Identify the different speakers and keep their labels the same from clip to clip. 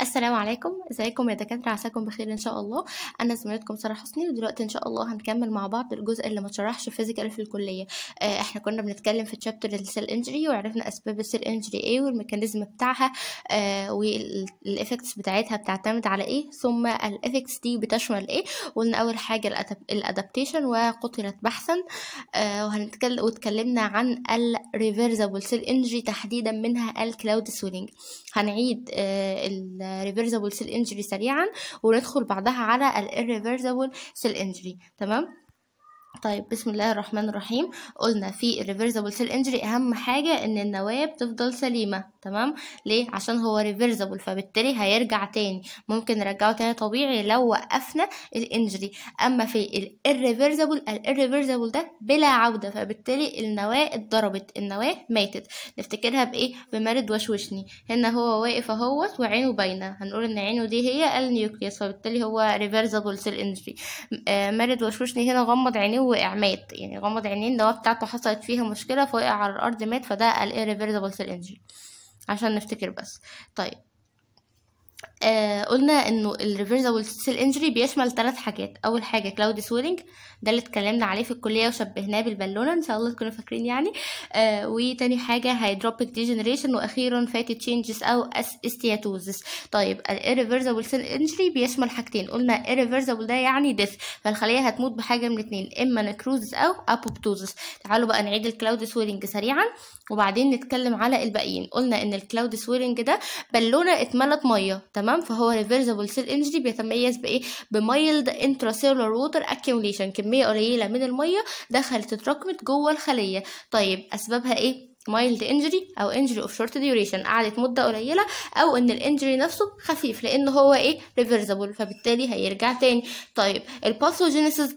Speaker 1: السلام عليكم ازيكم يا دكاتره عساكم بخير ان شاء الله انا زميلتكم ساره حسني ودلوقتي ان شاء الله هنكمل مع بعض الجزء اللي ما اتشرحش فيزيكال في الكليه آه احنا كنا بنتكلم في تشابتر السيل انجري وعرفنا اسباب السيل انجري ايه والميكانيزم بتاعها آه والافكتس بتاعتها بتعتمد على ايه ثم الافكتس دي بتشمل ايه قلنا اول حاجه الادابتيشن وقتلت بحثا آه وهنتكلم واتكلمنا عن الريفرسبل سيل انجري تحديدا منها الكلاود سويلنج هنعيد آه الريفرسبل سيل انجري سريعا وندخل بعدها على الريفرسبل سيل انجري تمام طيب بسم الله الرحمن الرحيم قلنا في الريفرسبل سيل انجري اهم حاجه ان النواه بتفضل سليمه تمام ليه عشان هو ريفرسبل فبالتالي هيرجع تاني ممكن نرجعه تاني طبيعي لو وقفنا الانجري اما في الريفرسبل الريفرسبل ده بلا عوده فبالتالي النواه اتضربت النواه ماتت نفتكرها بايه بمرض وشوشني هنا هو واقف اهوت وعينه باينه هنقول ان عينه دي هي النيوكليس فبالتالي هو ريفرسبل سيل انجري مرض وشوشني هنا غمض عينيه عينيه وقع مات يعني غمض عينيه النواه بتاعته حصلت فيها مشكلة فوقع على الأرض مات فده ال irreversible cell عشان نفتكر بس طيب آه قلنا انه الريفرزابل سيل انجري بيشمل ثلاث حاجات اول حاجه كلاود سويلنج ده اللي اتكلمنا عليه في الكليه وشبهناه بالبالونه ان شاء الله تكونوا فاكرين يعني آه وتاني حاجه هيدروبيك ديجنريشن واخيرا فاتي تشينجز او استياتوزس طيب الريفرزابل سيل انجري بيشمل حاجتين قلنا الريفرزابل ده يعني ديث فالخليه هتموت بحاجه من اتنين اما نكروزس او ابوبتوزس تعالوا بقى نعيد الكلاود سويلنج سريعا وبعدين نتكلم على الباقيين قلنا ان الكلاود سويلنج ده بالونه اتملت ميه تمام تمام فهو ريفرسبل سيل انجري بيتميز بايه بمايلد سيلولار ووتر اكيوميليشن كميه قليله من الميه دخلت اتراكمت جوه الخليه طيب اسبابها ايه مايلد انجري او انجري اوف شورت ديوريشن قعدت مده قليله او ان الانجري نفسه خفيف لان هو ايه ريفرسبل فبالتالي هيرجع تاني طيب الباثوجينيسيس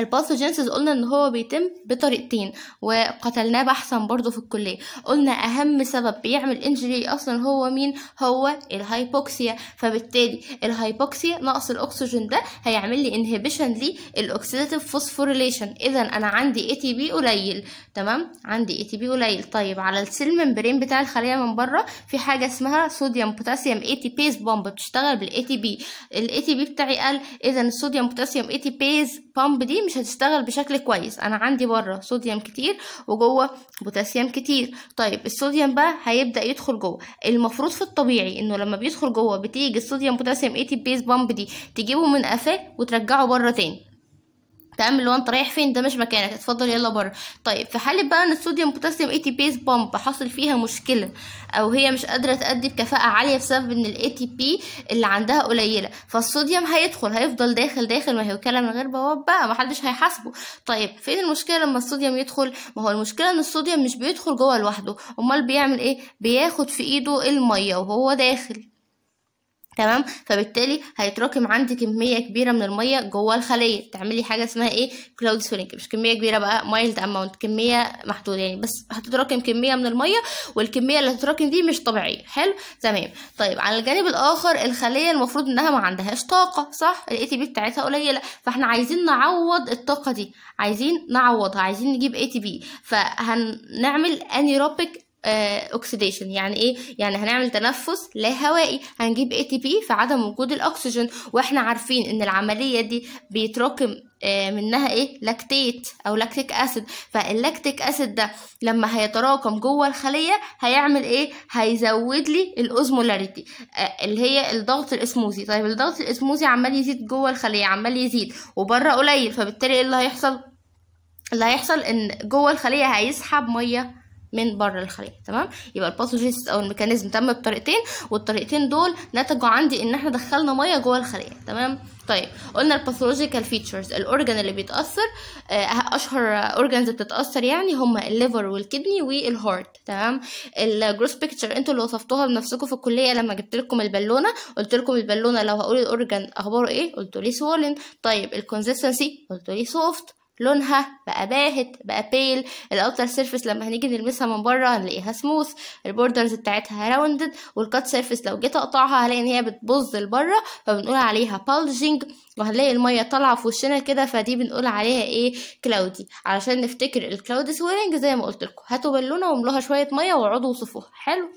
Speaker 1: الباثوجينسيس قلنا ان هو بيتم بطريقتين وقتلناه بحثا برضو في الكليه قلنا اهم سبب بيعمل انجري اصلا هو مين هو الهايبوكسيا فبالتالي الهايبوكسيا نقص الاكسجين ده هيعمل لي انهبيشن للاكسيداتيف فوسفوريليشن اذا انا عندي اي تي بي قليل تمام عندي اي تي بي قليل طيب على السيل ممبرين بتاع الخليه من بره في حاجه اسمها صوديوم بوتاسيوم اي تي بيز بومب بتشتغل بالاي تي بي الاي تي بي بتاعي قل اذا الصوديوم بوتاسيوم اي تي بيز بومب دي مش هتشتغل بشكل كويس انا عندي بره صوديوم كتير وجوه بوتاسيوم كتير طيب الصوديوم بقى هيبدا يدخل جوه المفروض في الطبيعي انه لما بيدخل جوه بتيجي الصوديوم بوتاسيوم اي تي بيز بامب دي تجيبه من قفاه وترجعه بره تاني تمام اللي هو انت رايح فين ده مش مكانك اتفضل يلا بره طيب في حاله بقى ان الصوديوم بوتاسيوم اي تي بيز بامب حصل فيها مشكله او هي مش قادره تأدي بكفاءه عاليه بسبب ان الاي تي بي اللي عندها قليله فالصوديوم هيدخل هيفضل داخل داخل ما هي وكاله من غير بواب بقى محدش هيحاسبه طيب فين المشكله لما الصوديوم يدخل ما هو المشكله ان الصوديوم مش بيدخل جوه لوحده امال بيعمل ايه بياخد في ايده الميه وهو داخل تمام فبالتالي هيتراكم عندي كميه كبيره من الميه جوه الخليه تعملي حاجه اسمها ايه كلاود سولينج مش كميه كبيره بقى مايلد اماونت كميه محدوده يعني بس هتتراكم كميه من الميه والكميه اللي هتتراكم دي مش طبيعيه حلو تمام طيب على الجانب الاخر الخليه المفروض انها ما عندهاش طاقه صح الاي تي بي بتاعتها قليله فاحنا عايزين نعوض الطاقه دي عايزين نعوضها عايزين نجيب اي تي بي فهنعمل انيروبيك اوكسيديشن آه، يعني ايه يعني هنعمل تنفس لا هوائي هنجيب اي تي بي في عدم وجود الاكسجين واحنا عارفين ان العمليه دي بيتراكم آه، منها ايه لاكتيت او لاكتيك اسيد فاللاكتيك اسيد ده لما هيتراكم جوه الخليه هيعمل ايه هيزود لي الاوزمولاريتي آه، اللي هي الضغط الاسموزي طيب الضغط الاسموزي عمال يزيد جوه الخليه عمال يزيد وبره قليل فبالتالي ايه اللي هيحصل اللي هيحصل ان جوه الخليه هيسحب ميه من بره الخليه تمام يبقى الباثوجينيسيس او الميكانيزم تم بطريقتين والطريقتين دول نتجوا عندي ان احنا دخلنا ميه جوه الخليه تمام طيب قلنا الباثولوجيكال فيتشرز الاورجان اللي بيتاثر آه، اشهر اورجانز بتتاثر يعني هما الليفر والكدني والهارت تمام الجروس بيكتشر انتوا اللي وصفتوها بنفسكم في الكليه لما جبت لكم البالونه قلت لكم البالونه لو هقول الاورجان اخباره ايه قلتوا لي سوولن طيب الكونسيستنسي قلتوا لي سوفت لونها بقى باهت بقى بيل الاوتر سيرفيس لما هنيجي نلمسها من بره هنلاقيها سموث البوردرز بتاعتها راوندد والكات سيرفيس لو جيت اقطعها هلاقي ان هي بتبظ لبره فبنقول عليها بالجينج وهنلاقي الميه طالعه في وشنا كده فدي بنقول عليها ايه كلاودي علشان نفتكر الكلاود سويرنج زي ما قلت لكم هاتوا بالونه واملوها شويه ميه واقعدوا وصفوها حلو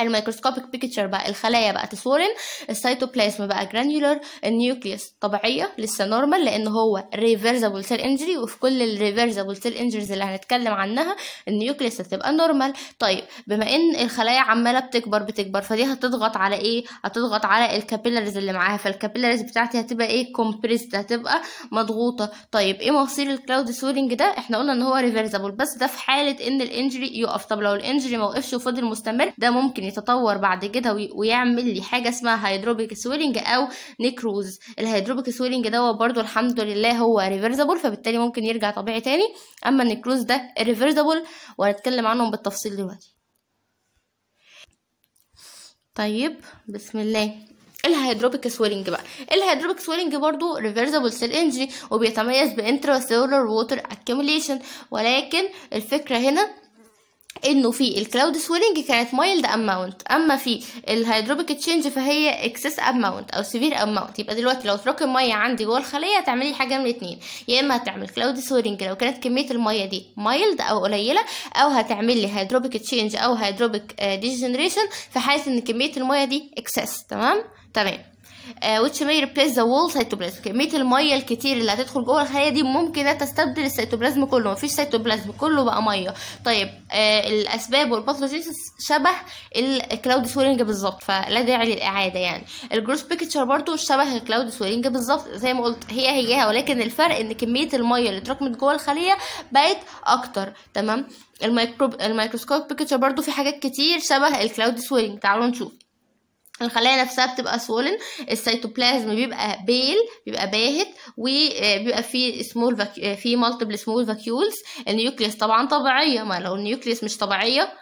Speaker 1: الميكروسكوبيك بيكتشر بقى الخلايا بقى تصورن السيتوبلازم بقى جرانيولر النيوكليوس طبيعيه لسه نورمال لان هو ريفرسبل سيل انجري وفي كل الريفرسبل سيل انجريز اللي هنتكلم عنها النيوكليوس هتبقى نورمال طيب بما ان الخلايا عماله بتكبر بتكبر فدي هتضغط على ايه هتضغط على الكابيلاريز اللي معاها فالكابيلاريز بتاعتي هتبقى ايه كومبريست هتبقى مضغوطه طيب ايه مصير الكلاود سورينج ده احنا قلنا ان هو ريفرسبل بس ده في حاله ان الانجري يقف طب لو الانجري ما وقفش وفضل مستمر ده ممكن ممكن يتطور بعد كده ويعمل لي حاجه اسمها هيدروبيك سويلنج او نيكروز الهيدروبيك سويلنج دوت برضو الحمد لله هو ريفرزابل فبالتالي ممكن يرجع طبيعي تاني اما النيكروز ده ريفرزابل وهنتكلم عنهم بالتفصيل دلوقتي طيب بسم الله الهيدروبيك سويلنج بقى الهيدروبيك سويلنج برضو ريفرزابل سيل انجري وبيتميز بانترا سيلولر ووتر اكيوميليشن ولكن الفكره هنا انه في الكلاود سويلنج كانت مايلد اماونت اما في الهيدروبيك تشينج فهي اكسس اماونت او سيفير اماونت يبقى دلوقتي لو تراكم ميه عندي جوه الخليه هتعملي حاجه من اتنين يا اما هتعمل كلاود سويلنج لو كانت كميه الميه دي مايلد او قليله او هتعمل لي هيدروبيك تشينج او هيدروبيك آه، ديجنريشن في حاله ان كميه الميه دي اكسس تمام تمام آه، which may replace the whole cytoplasm كميه الميه الكتير اللي هتدخل جوه الخليه دي ممكن انها تستبدل السيتوبلازم كله مفيش سيتوبلازم كله بقى ميه طيب آه الاسباب والباثوجينيسيس شبه الكلاود سويرنج بالظبط فلا داعي للاعاده يعني الجروس بيكتشر برضو شبه الكلاود سويرنج بالظبط زي ما قلت هي هيها ولكن الفرق ان كميه الميه اللي اتراكمت جوه الخليه بقت اكتر تمام الميكروب الميكروسكوب بيكتشر برضو في حاجات كتير شبه الكلاود سويرنج تعالوا نشوف الخلايا نفسها بتبقى سولن السيتوبلازم بيبقى بيل بيبقى باهت وبيبقى فيه سمول فاك... فيه مالتيبل سمول فاكيولز النيوكليس طبعا طبيعيه ما لو النيوكليس مش طبيعيه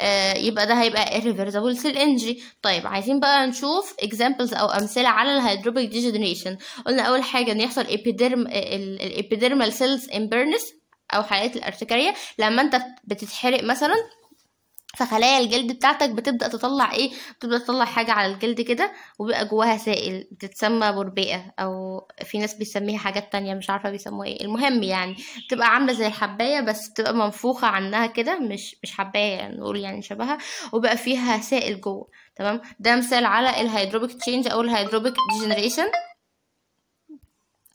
Speaker 1: آه، يبقى ده هيبقى irreversible cell injury طيب عايزين بقى نشوف examples او امثله على الهيدروبيك degeneration قلنا اول حاجه ان يحصل epiderm الابيديرمال سيلز امبيرنس او حالات الارتكاريه لما انت بتتحرق مثلا فخلايا الجلد بتاعتك بتبدا تطلع ايه بتبدا تطلع حاجه على الجلد كده وبيبقى جواها سائل بتتسمى بربئه او في ناس بيسميها حاجات تانية مش عارفه بيسموها ايه المهم يعني بتبقى عامله زي الحبايه بس بتبقى منفوخه عنها كده مش مش حبايه يعني نقول يعني شبهها وبقى فيها سائل جوه تمام ده مثال على الهيدروبيك تشينج او الهيدروبيك ديجنريشن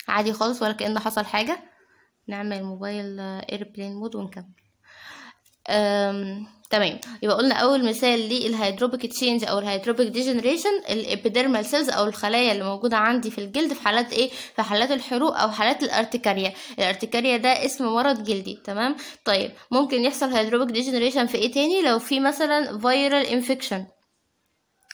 Speaker 1: عادي خالص ولا كأن حصل حاجه نعمل موبايل ايربلين مود ونكمل تمام يبقى قلنا اول مثال للهيدروبيك تشينج او الهيدروبيك ديجنريشن الابيديرمال سيلز او الخلايا اللي موجوده عندي في الجلد في حالات ايه في حالات الحروق او حالات الارتكاريا الارتكاريا ده اسم مرض جلدي تمام طيب ممكن يحصل هيدروبيك ديجنريشن في ايه تاني لو في مثلا فيرال انفكشن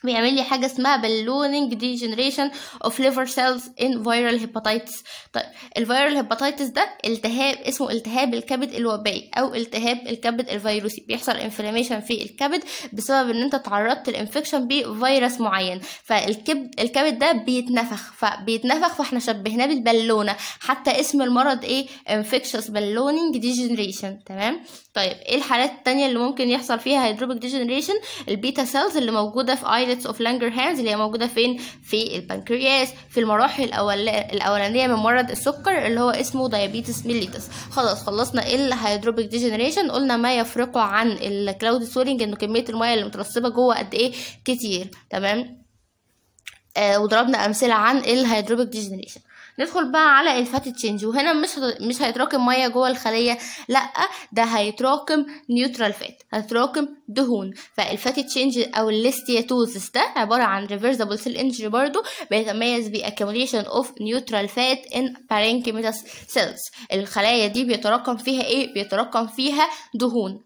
Speaker 1: بيعمل لي حاجه اسمها بالونينج دي جنريشن اوف ليفر سيلز ان فيرال هيباتيتس طيب الفيرال هيباتيتس ده التهاب اسمه التهاب الكبد الوبائي او التهاب الكبد الفيروسي بيحصل انفلاميشن في الكبد بسبب ان انت تعرضت لانفكشن بفيروس معين فالكبد الكبد ده بيتنفخ فبيتنفخ فاحنا شبهناه بالبالونه حتى اسم المرض ايه انفكشس بالونينج ديجنريشن تمام طيب ايه الحالات التانية اللي ممكن يحصل فيها هيدروبيك ديجنريشن البيتا سيلز اللي موجوده في اي الهابتس of Langerhans اللي هي موجوده فين في البنكرياس في المراحل الاولانيه من مرض السكر اللي هو اسمه diabetes mellitus خلاص خلصنا الهيدروبيك ديجنريشن قلنا ما يفرقه عن الكلاود Swelling انه كميه المياه اللي مترسبه جوه قد ايه كتير تمام آه، وضربنا امثله عن الهيدروبيك ديجنريشن ندخل بقى على الفات تشينج وهنا مش مش هيتراكم ميه جوه الخليه لا ده هيتراكم نيوترال فات هيتراكم دهون فالفات تشينج او الليستياتوزس ده عباره عن ريفرسبل سيل انجري برضه بيتميز باكوميليشن اوف نيوترال فات ان بارينكيميتاس سيلز الخلايا دي بيتراكم فيها ايه بيتراكم فيها دهون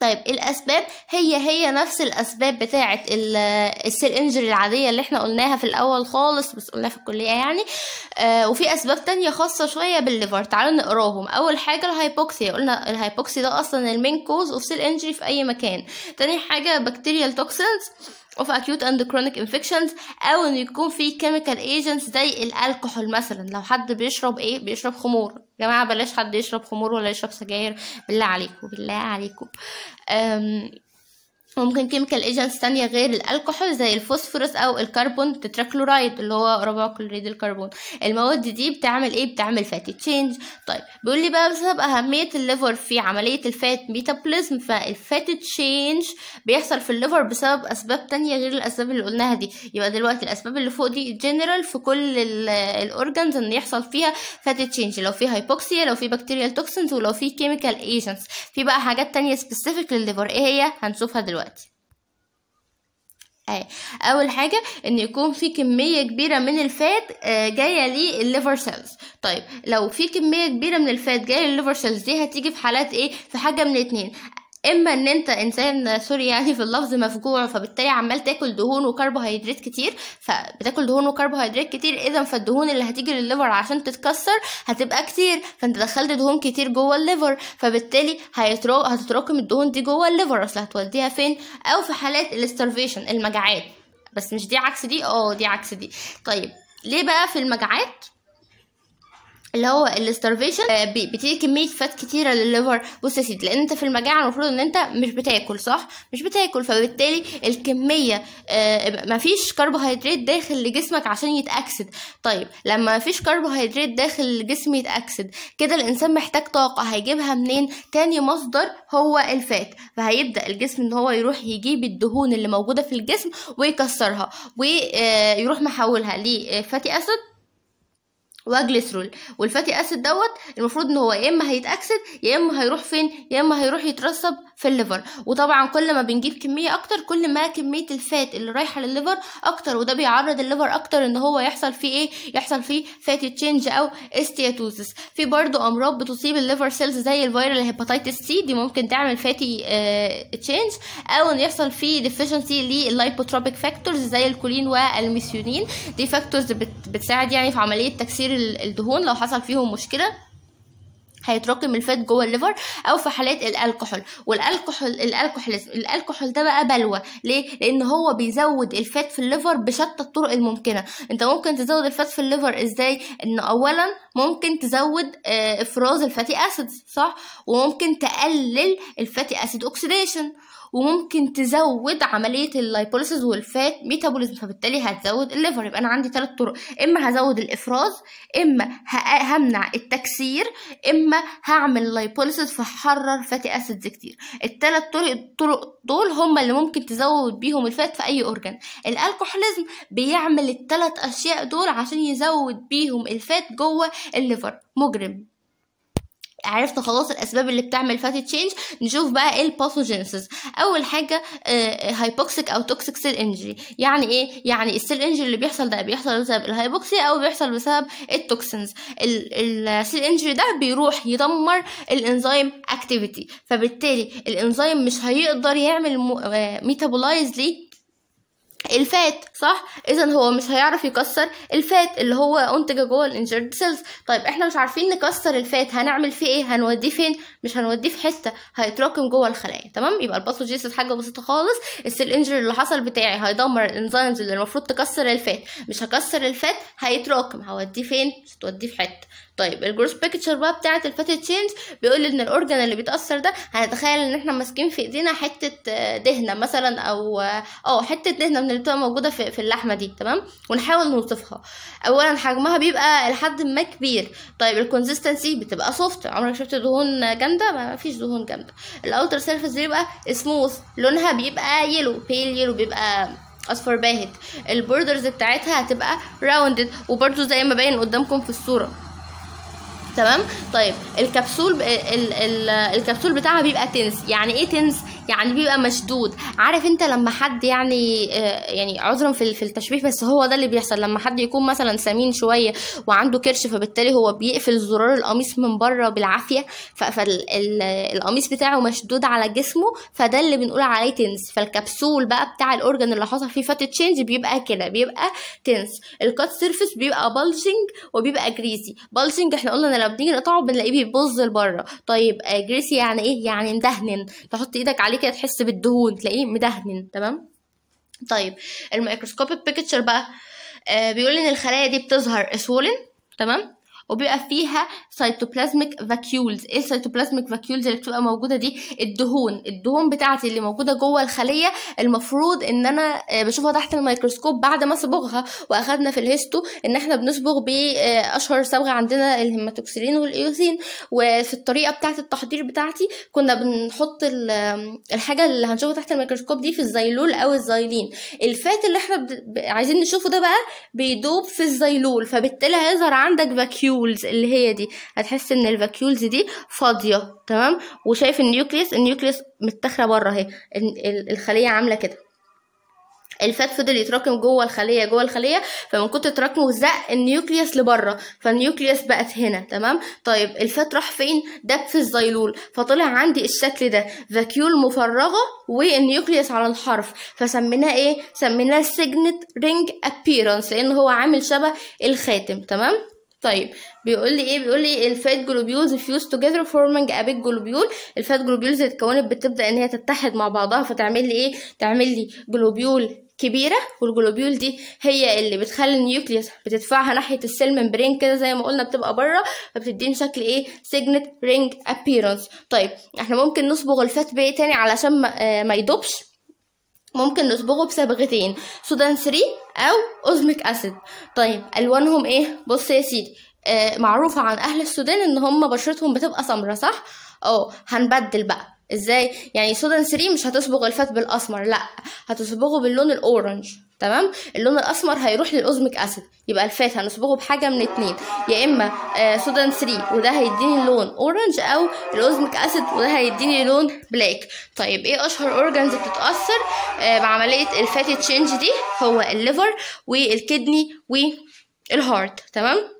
Speaker 1: طيب الأسباب هي هي نفس الأسباب بتاعة السيل انجري العادية اللي احنا قلناها في الأول خالص بس قلناها في الكلية يعني آه وفي أسباب تانية خاصة شوية بالليفر تعالوا نقراهم أول حاجة الهايبوكسيا قلنا الهايبوكسي ده أصلا المين كوز اوف سيل انجري في أي مكان تاني حاجة بكتيريال توكسينز of acute and chronic infections او ان يكون في chemical agents زي الالكحول مثلا لو حد بيشرب ايه بيشرب خمور يا جماعه بلاش حد يشرب خمور ولا يشرب سجاير بالله عليكم بالله عليكم ممكن كيميكال ايجنتس تانية غير الالكحول زي الفوسفورس او الكربون تتراكلورايد اللي هو ربع كلوريد الكربون المواد دي بتعمل ايه بتعمل فاتي تشينج طيب بيقول لي بقى بسبب اهميه الليفر في عمليه الفات ميتابوليزم فالفاتي تشينج بيحصل في الليفر بسبب اسباب تانية غير الاسباب اللي قلناها دي يبقى دلوقتي الاسباب اللي فوق دي جنرال في كل الاورجنز ان يحصل فيها فاتي تشينج لو في هايبوكسيا لو في بكتيريال توكسنز ولو في كيميكال ايجنتس في بقى حاجات تانية سبيسيفيك للليفر ايه هي هنشوفها دلوقتي دلوقتي اول حاجه ان يكون في كميه كبيره من الفات آه، جايه للليفر سيلز طيب لو في كميه كبيره من الفات جايه للليفر سيلز دي هتيجي في حالات ايه في حاجه من اتنين اما ان انت انسان سوري يعني في اللفظ مفجوع فبالتالي عمال تاكل دهون وكربوهيدرات كتير فبتاكل دهون وكربوهيدرات كتير اذا فالدهون اللي هتيجي للليفر عشان تتكسر هتبقى كتير فانت دخلت دهون كتير جوه الليفر فبالتالي هتتراكم الدهون دي جوه الليفر اصل هتوديها فين او في حالات الاسترفيشن المجاعات بس مش دي عكس دي اه دي عكس دي طيب ليه بقى في المجاعات اللي هو الاسترفيشن آه، بتيجي كميه فات كتيره للليفر بص يا سيدي لان انت في المجاعه المفروض ان انت مش بتاكل صح مش بتاكل فبالتالي الكميه آه، مفيش كربوهيدرات داخل لجسمك عشان يتاكسد طيب لما مفيش كربوهيدرات داخل الجسم يتاكسد كده الانسان محتاج طاقه هيجيبها منين تاني مصدر هو الفات فهيبدا الجسم ان هو يروح يجيب الدهون اللي موجوده في الجسم ويكسرها ويروح آه، محولها لفاتي اسيد وجليسرول والفاتي اسيد دوت المفروض ان هو يا اما هيتاكسد يا اما هيروح فين يا اما هيروح يترسب في الليفر وطبعا كل ما بنجيب كميه اكتر كل ما كميه الفات اللي رايحه للليفر اكتر وده بيعرض الليفر اكتر ان هو يحصل فيه ايه يحصل فيه فاتي تشينج او استياتوزس في برضو امراض بتصيب الليفر سيلز زي الفيرال هيباتيتس سي دي ممكن تعمل فاتي اه تشينج او ان يحصل فيه ديفيشنسي لللايبوتروبيك فاكتورز زي الكولين والميثيونين دي فاكتورز بتساعد يعني في عمليه تكسير الدهون لو حصل فيهم مشكله هيتراكم الفات جوه الليفر او في حالات الالكحول والالكحول الالكحول الالكحول ده بقى بلوى ليه لان هو بيزود الفات في الليفر بشتى الطرق الممكنه انت ممكن تزود الفات في الليفر ازاي ان اولا ممكن تزود آه، افراز الفاتي اسيد صح وممكن تقلل الفاتي اسيد اوكسيديشن وممكن تزود عمليه اللايبوليسز والفات ميتابوليزم فبالتالي هتزود الليفر يبقى انا عندي ثلاث طرق اما هزود الافراز اما همنع التكسير اما هعمل لايبوليسز فحرر فاتي اسيدز كتير الثلاث طرق طرق دول هما اللي ممكن تزود بيهم الفات في اي اورجان الألكوحوليزم بيعمل الثلاث اشياء دول عشان يزود بيهم الفات جوه الليفر مجرم عرفنا خلاص الاسباب اللي بتعمل فاتي تشينج نشوف بقى ايه الباثوجينسز اول حاجه هايبوكسيك آه، او توكسيك سيل انجري يعني ايه يعني السيل انجري اللي بيحصل ده بيحصل بسبب الهايبوكسيا او بيحصل بسبب التوكسينز السيل انجري ده بيروح يدمر الانزيم اكتيفيتي فبالتالي الانزيم مش هيقدر يعمل ميتابولايز آه، ليه الفات صح اذا هو مش هيعرف يكسر الفات اللي هو انتج جوه الانجيرد سيلز طيب احنا مش عارفين نكسر الفات هنعمل فيه ايه هنوديه فين مش هنوديه في حته هيتراكم جوه الخلايا تمام يبقى الباثوجينيسيس حاجه بسيطه خالص السيل انجري اللي حصل بتاعي هيدمر الانزيمز اللي المفروض تكسر الفات مش هكسر الفات هيتراكم هوديه فين مش هتوديه في حته طيب الجروس بيكتشر بقى بتاعه الفاتي تشينز بيقول ان الاورجن اللي بيتاثر ده هنتخيل ان احنا ماسكين في ايدينا حته آه، دهنه مثلا او اه حته دهنه من اللي بتبقى موجوده في, في اللحمه دي تمام ونحاول نوصفها اولا حجمها بيبقى لحد ما كبير طيب الكونسستنسي بتبقى سوفت عمرك شفت دهون جامده ما فيش دهون جامده الاوتر سيرفيس بيبقى سموث لونها بيبقى يلو بيل يلو بيبقى اصفر باهت البوردرز بتاعتها هتبقى راوندد وبرده زي ما باين قدامكم في الصوره تمام طيب الكبسول ال ال الكبسول بتاعها بيبقى تنس يعني ايه تنس يعني بيبقى مشدود عارف انت لما حد يعني آه، يعني عذرا في في التشبيه بس هو ده اللي بيحصل لما حد يكون مثلا سمين شويه وعنده كرش فبالتالي هو بيقفل زرار القميص من بره بالعافيه فالقميص بتاعه مشدود على جسمه فده اللي بنقول عليه تنس فالكبسول بقى بتاع الاورجن اللي حصل فيه فات تشينج بيبقى كده بيبقى تنس الكات سيرفيس بيبقى بلجنج وبيبقى جريسي بلجنج احنا قلنا لما بنيجي نقطعه بنلاقيه بيبوظ لبره طيب جريسي آه، يعني ايه يعني مدهن تحط ايدك عليه كده تحس بالدهون تلاقيه مدهن تمام طيب الميكروسكوبيك بيكتشر بقى آه، بيقول ان الخلايا دي بتظهر اسولن تمام وبيبقى فيها سيتوبلازميك فاكيولز ايه السيتوبلازميك فاكيولز اللي بتبقى موجوده دي الدهون الدهون بتاعتي اللي موجوده جوه الخليه المفروض ان انا آه، بشوفها تحت الميكروسكوب بعد ما صبغها واخدنا في الهيستو ان احنا بنصبغ باشهر آه، صبغه عندنا الهيماتوكسيلين والايوسين وفي الطريقه بتاعه التحضير بتاعتي كنا بنحط الحاجه اللي هنشوفها تحت الميكروسكوب دي في الزيلول او الزيلين الفات اللي احنا عايزين نشوفه ده بقى بيدوب في الزيلول فبالتالي هيظهر عندك فاكيول الفاكيولز اللي هي دي هتحس ان الفاكيولز دي فاضيه تمام وشايف النيوكليس النيوكليس متاخره بره اهي الخليه عامله كده الفات فضل يتراكم جوه الخليه جوه الخليه فمن كتر تراكمه زق النيوكليوس لبره فالنيوكليوس بقت هنا تمام طيب الفات راح فين دب في الزيلول فطلع عندي الشكل ده فاكيول مفرغه والنيوكليوس على الحرف فسميناه ايه سميناه سيجنت رينج ابييرنس لان هو عامل شبه الخاتم تمام طيب بيقول لي ايه بيقول لي الفات جلوبيولز فيوز توجذر فورمينج ا بيج جلوبيول الفات جلوبيولز اتكونت بتبدا ان هي تتحد مع بعضها فتعمل لي ايه تعمل لي جلوبيول كبيرة والجلوبيول دي هي اللي بتخلي النيوكليوس بتدفعها ناحية السيل ممبرين كده زي ما قلنا بتبقى بره فبتديني شكل ايه سيجنت رينج ابييرنس طيب احنا ممكن نصبغ الفات بايه تاني علشان ما, آه ما يدوبش ممكن نصبغه بصبغتين سودان 3 او اوزميك اسيد طيب الوانهم ايه بص يا سيدي آه معروفه عن اهل السودان ان هم بشرتهم بتبقى سمرة صح اه هنبدل بقى ازاي يعني سودان سري مش هتصبغ الفات بالاسمر لا هتصبغه باللون الاورنج تمام اللون الاسمر هيروح للاوزميك اسيد يبقى الفات هنصبغه بحاجه من اتنين يا اما سودان آه، 3 وده هيديني لون اورنج او الاوزميك اسيد وده هيديني لون بلاك طيب ايه اشهر اورجانز بتتاثر آه، بعمليه الفات تشينج دي هو الليفر والكدني والهارت تمام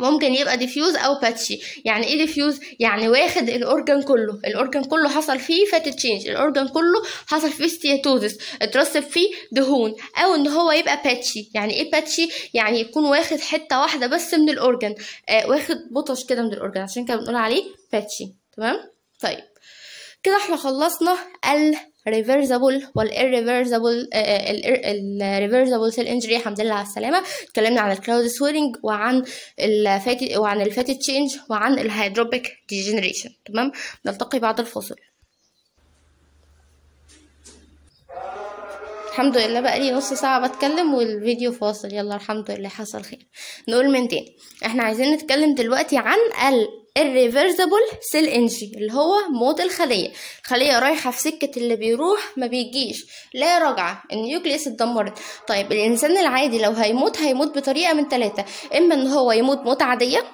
Speaker 1: ممكن يبقى ديفيوز او باتشي يعني ايه ديفيوز يعني واخد الاورجان كله الاورجان كله حصل فيه فات تشينج الاورجان كله حصل فيه ستياتوزس اترسب فيه دهون او ان هو يبقى باتشي يعني ايه باتشي يعني يكون واخد حته واحده بس من الاورجان آه واخد بطش كده من الاورجان عشان كده بنقول عليه باتشي تمام طيب كده احنا خلصنا ال ريفرزابل والإرريفرزابل الريفرزابل سيل انجري الحمد لله على السلامه اتكلمنا عن الكراود سويلنج وعن الفاتي وعن الفاتي تشينج وعن الهيدروبيك ديجنريشن تمام نلتقي بعد الفاصل الحمد لله بقى لي نص ساعة بتكلم والفيديو فاصل يلا الحمد لله حصل خير نقول من تاني احنا عايزين نتكلم دلوقتي عن ال irreversible سيل انجي اللي هو موت الخلية الخلية رايحة في سكة اللي بيروح ما بيجيش لا راجعة النيوكليس اتدمرت طيب الإنسان العادي لو هيموت هيموت بطريقة من ثلاثة إما إن هو يموت موت عادية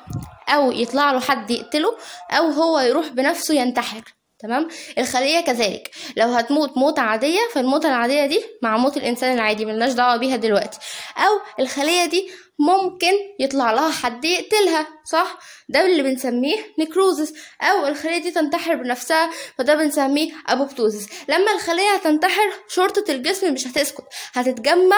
Speaker 1: أو يطلع له حد يقتله أو هو يروح بنفسه ينتحر تمام الخلية كذلك لو هتموت موتة عادية فالموتة العادية دي مع موت الإنسان العادي ملناش دعوة بيها دلوقتي أو الخلية دي ممكن يطلع لها حد يقتلها صح ده اللي بنسميه نكروزس او الخليه دي تنتحر بنفسها فده بنسميه ابوبتوزس لما الخليه هتنتحر شرطه الجسم مش هتسكت هتتجمع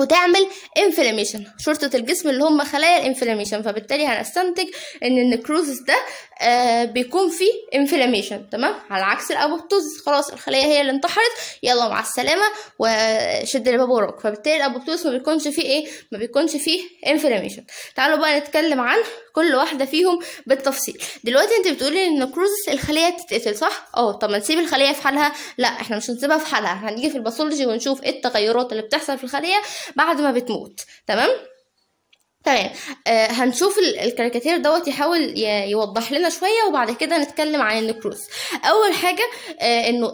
Speaker 1: وتعمل انفلاميشن شرطة الجسم اللي هم خلايا الانفلاميشن فبالتالي هنستنتج ان النكروزس ده آه بيكون فيه انفلاميشن تمام على عكس الابوبتوز خلاص الخلية هي اللي انتحرت يلا مع السلامة وشد الباب وراك فبالتالي الابوبتوز ما بيكونش فيه ايه ما بيكونش فيه انفلاميشن تعالوا بقى نتكلم عن كل واحدة فيهم بالتفصيل دلوقتي انت بتقولي ان النكروزس الخلية بتتقتل صح اه طب ما نسيب الخلية في حالها لا احنا مش هنسيبها في حالها هنيجي في الباثولوجي ونشوف ايه التغيرات اللي بتحصل في الخلية بعد ما بتموت تمام تمام آه هنشوف الكاريكاتير دوت يحاول يوضح لنا شويه وبعد كده نتكلم عن النكروز اول حاجه آه انه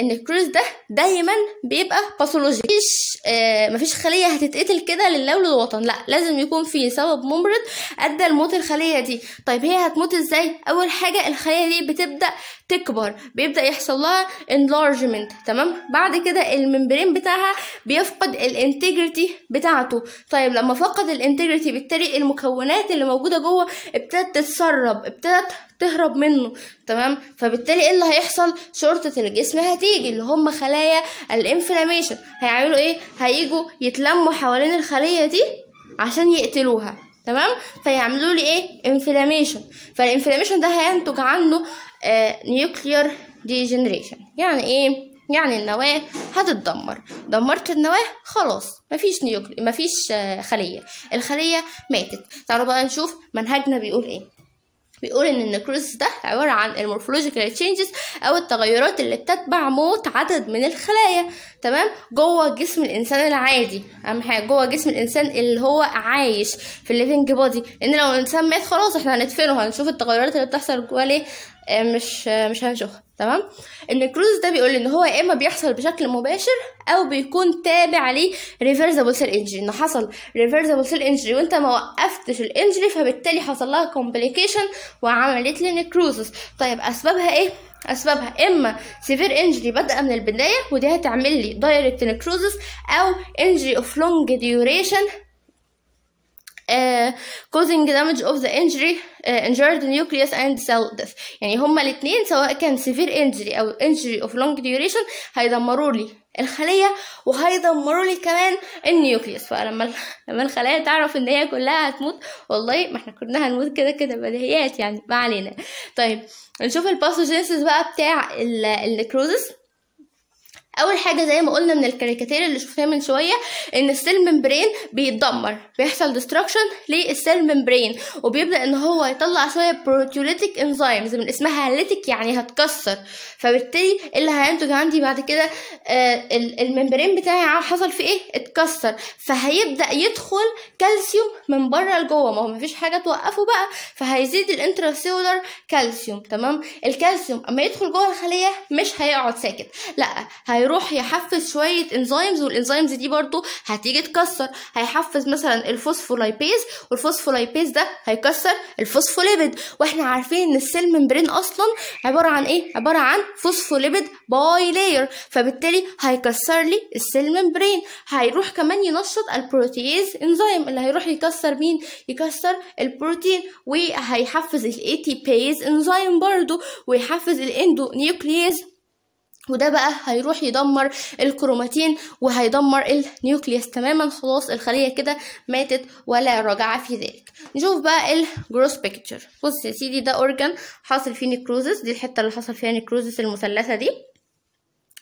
Speaker 1: النكروز ده دايما بيبقى باثولوجي مفيش آه مفيش خليه هتتقتل كده لله الوطن لا لازم يكون في سبب ممرض ادى لموت الخليه دي طيب هي هتموت ازاي اول حاجه الخليه دي بتبدا تكبر بيبدا يحصل لها انلارجمنت تمام بعد كده الممبرين بتاعها بيفقد الانتجريتي بتاعته طيب لما فقد الانتجريتي سكيورتي بالتالي المكونات اللي موجوده جوه ابتدت تتسرب ابتدت تهرب منه تمام فبالتالي ايه اللي هيحصل شرطه الجسم هتيجي اللي هم خلايا الانفلاميشن هيعملوا ايه هيجوا يتلموا حوالين الخليه دي عشان يقتلوها تمام فيعملوا لي ايه انفلاميشن فالانفلاميشن ده هينتج عنه آه نيوكلير ديجنريشن يعني ايه يعني النواة هتتدمر دمرت النواة خلاص مفيش نيوكلي مفيش آه، خلية الخلية ماتت تعالوا بقى نشوف منهجنا بيقول ايه بيقول ان النكروزس ده عباره عن المورفولوجيكال تشينجز او التغيرات اللي بتتبع موت عدد من الخلايا تمام جوه جسم الانسان العادي اهم حاجه جوه جسم الانسان اللي هو عايش في الليفنج بودي ان لو الانسان مات خلاص احنا هندفنه هنشوف التغيرات اللي بتحصل جوه ليه آه، مش آه، مش هنشوفها تمام النكروز ده بيقول ان هو يا اما بيحصل بشكل مباشر او بيكون تابع عليه ريفرسبل سيل انجري ان حصل ريفرسبل سيل انجري وانت ما وقفتش الانجري فبالتالي حصل لها كومبليكيشن وعملت لي نكروزس طيب اسبابها ايه اسبابها اما سيفير انجري بادئه من البدايه ودي هتعمل لي دايركت نكروزس او انجري اوف لونج ديوريشن آه، causing damage of the injury uh, injured nucleus and cell death يعني هما الاثنين سواء كان severe injury او injury of long duration هيدمروا لي الخلية وهيدمروا لي كمان النيوكليوس فلما لما الخلايا تعرف ان هي كلها هتموت والله ما احنا كنا هنموت كده كده بديهيات يعني ما علينا طيب نشوف الباثوجينسيس بقى بتاع النكروزس اول حاجه زي ما قلنا من الكاريكاتير اللي شفناه من شويه ان السيل ممبرين بيتدمر بيحصل ديستراكشن للسيل ممبرين وبيبدا ان هو يطلع شويه بروتيوليتيك انزيمز من اسمها هاليتيك يعني هتكسر فبالتالي إيه اللي هينتج عندي بعد كده آه، الممبرين بتاعي حصل فيه ايه اتكسر فهيبدا يدخل كالسيوم من بره لجوه ما هو مفيش حاجه توقفه بقى فهيزيد الانتراسيولر كالسيوم تمام الكالسيوم اما يدخل جوه الخليه مش هيقعد ساكت لا هي هيروح يحفز شويه انزيمز والانزيمز دي برضو هتيجي تكسر هيحفز مثلا الفوسفولايبيز والفوسفولايبيز ده هيكسر الفوسفوليبيد واحنا عارفين ان السيل ممبرين اصلا عباره عن ايه عباره عن فوسفوليبيد باي لاير فبالتالي هيكسر لي السيل ممبرين هيروح كمان ينشط البروتييز انزيم اللي هيروح يكسر مين يكسر البروتين وهيحفز الاي تي بيز انزيم برضو ويحفز الاندو نيوكليز وده بقى هيروح يدمر الكروماتين وهيدمر النيوكليس تماما خلاص الخلية كده ماتت ولا رجعة في ذلك نشوف بقى الجروس بيكتشر بص يا سيدي ده اورجان حاصل فيه نيكروزس دي الحتة اللي حصل فيها نيكروزس المثلثة دي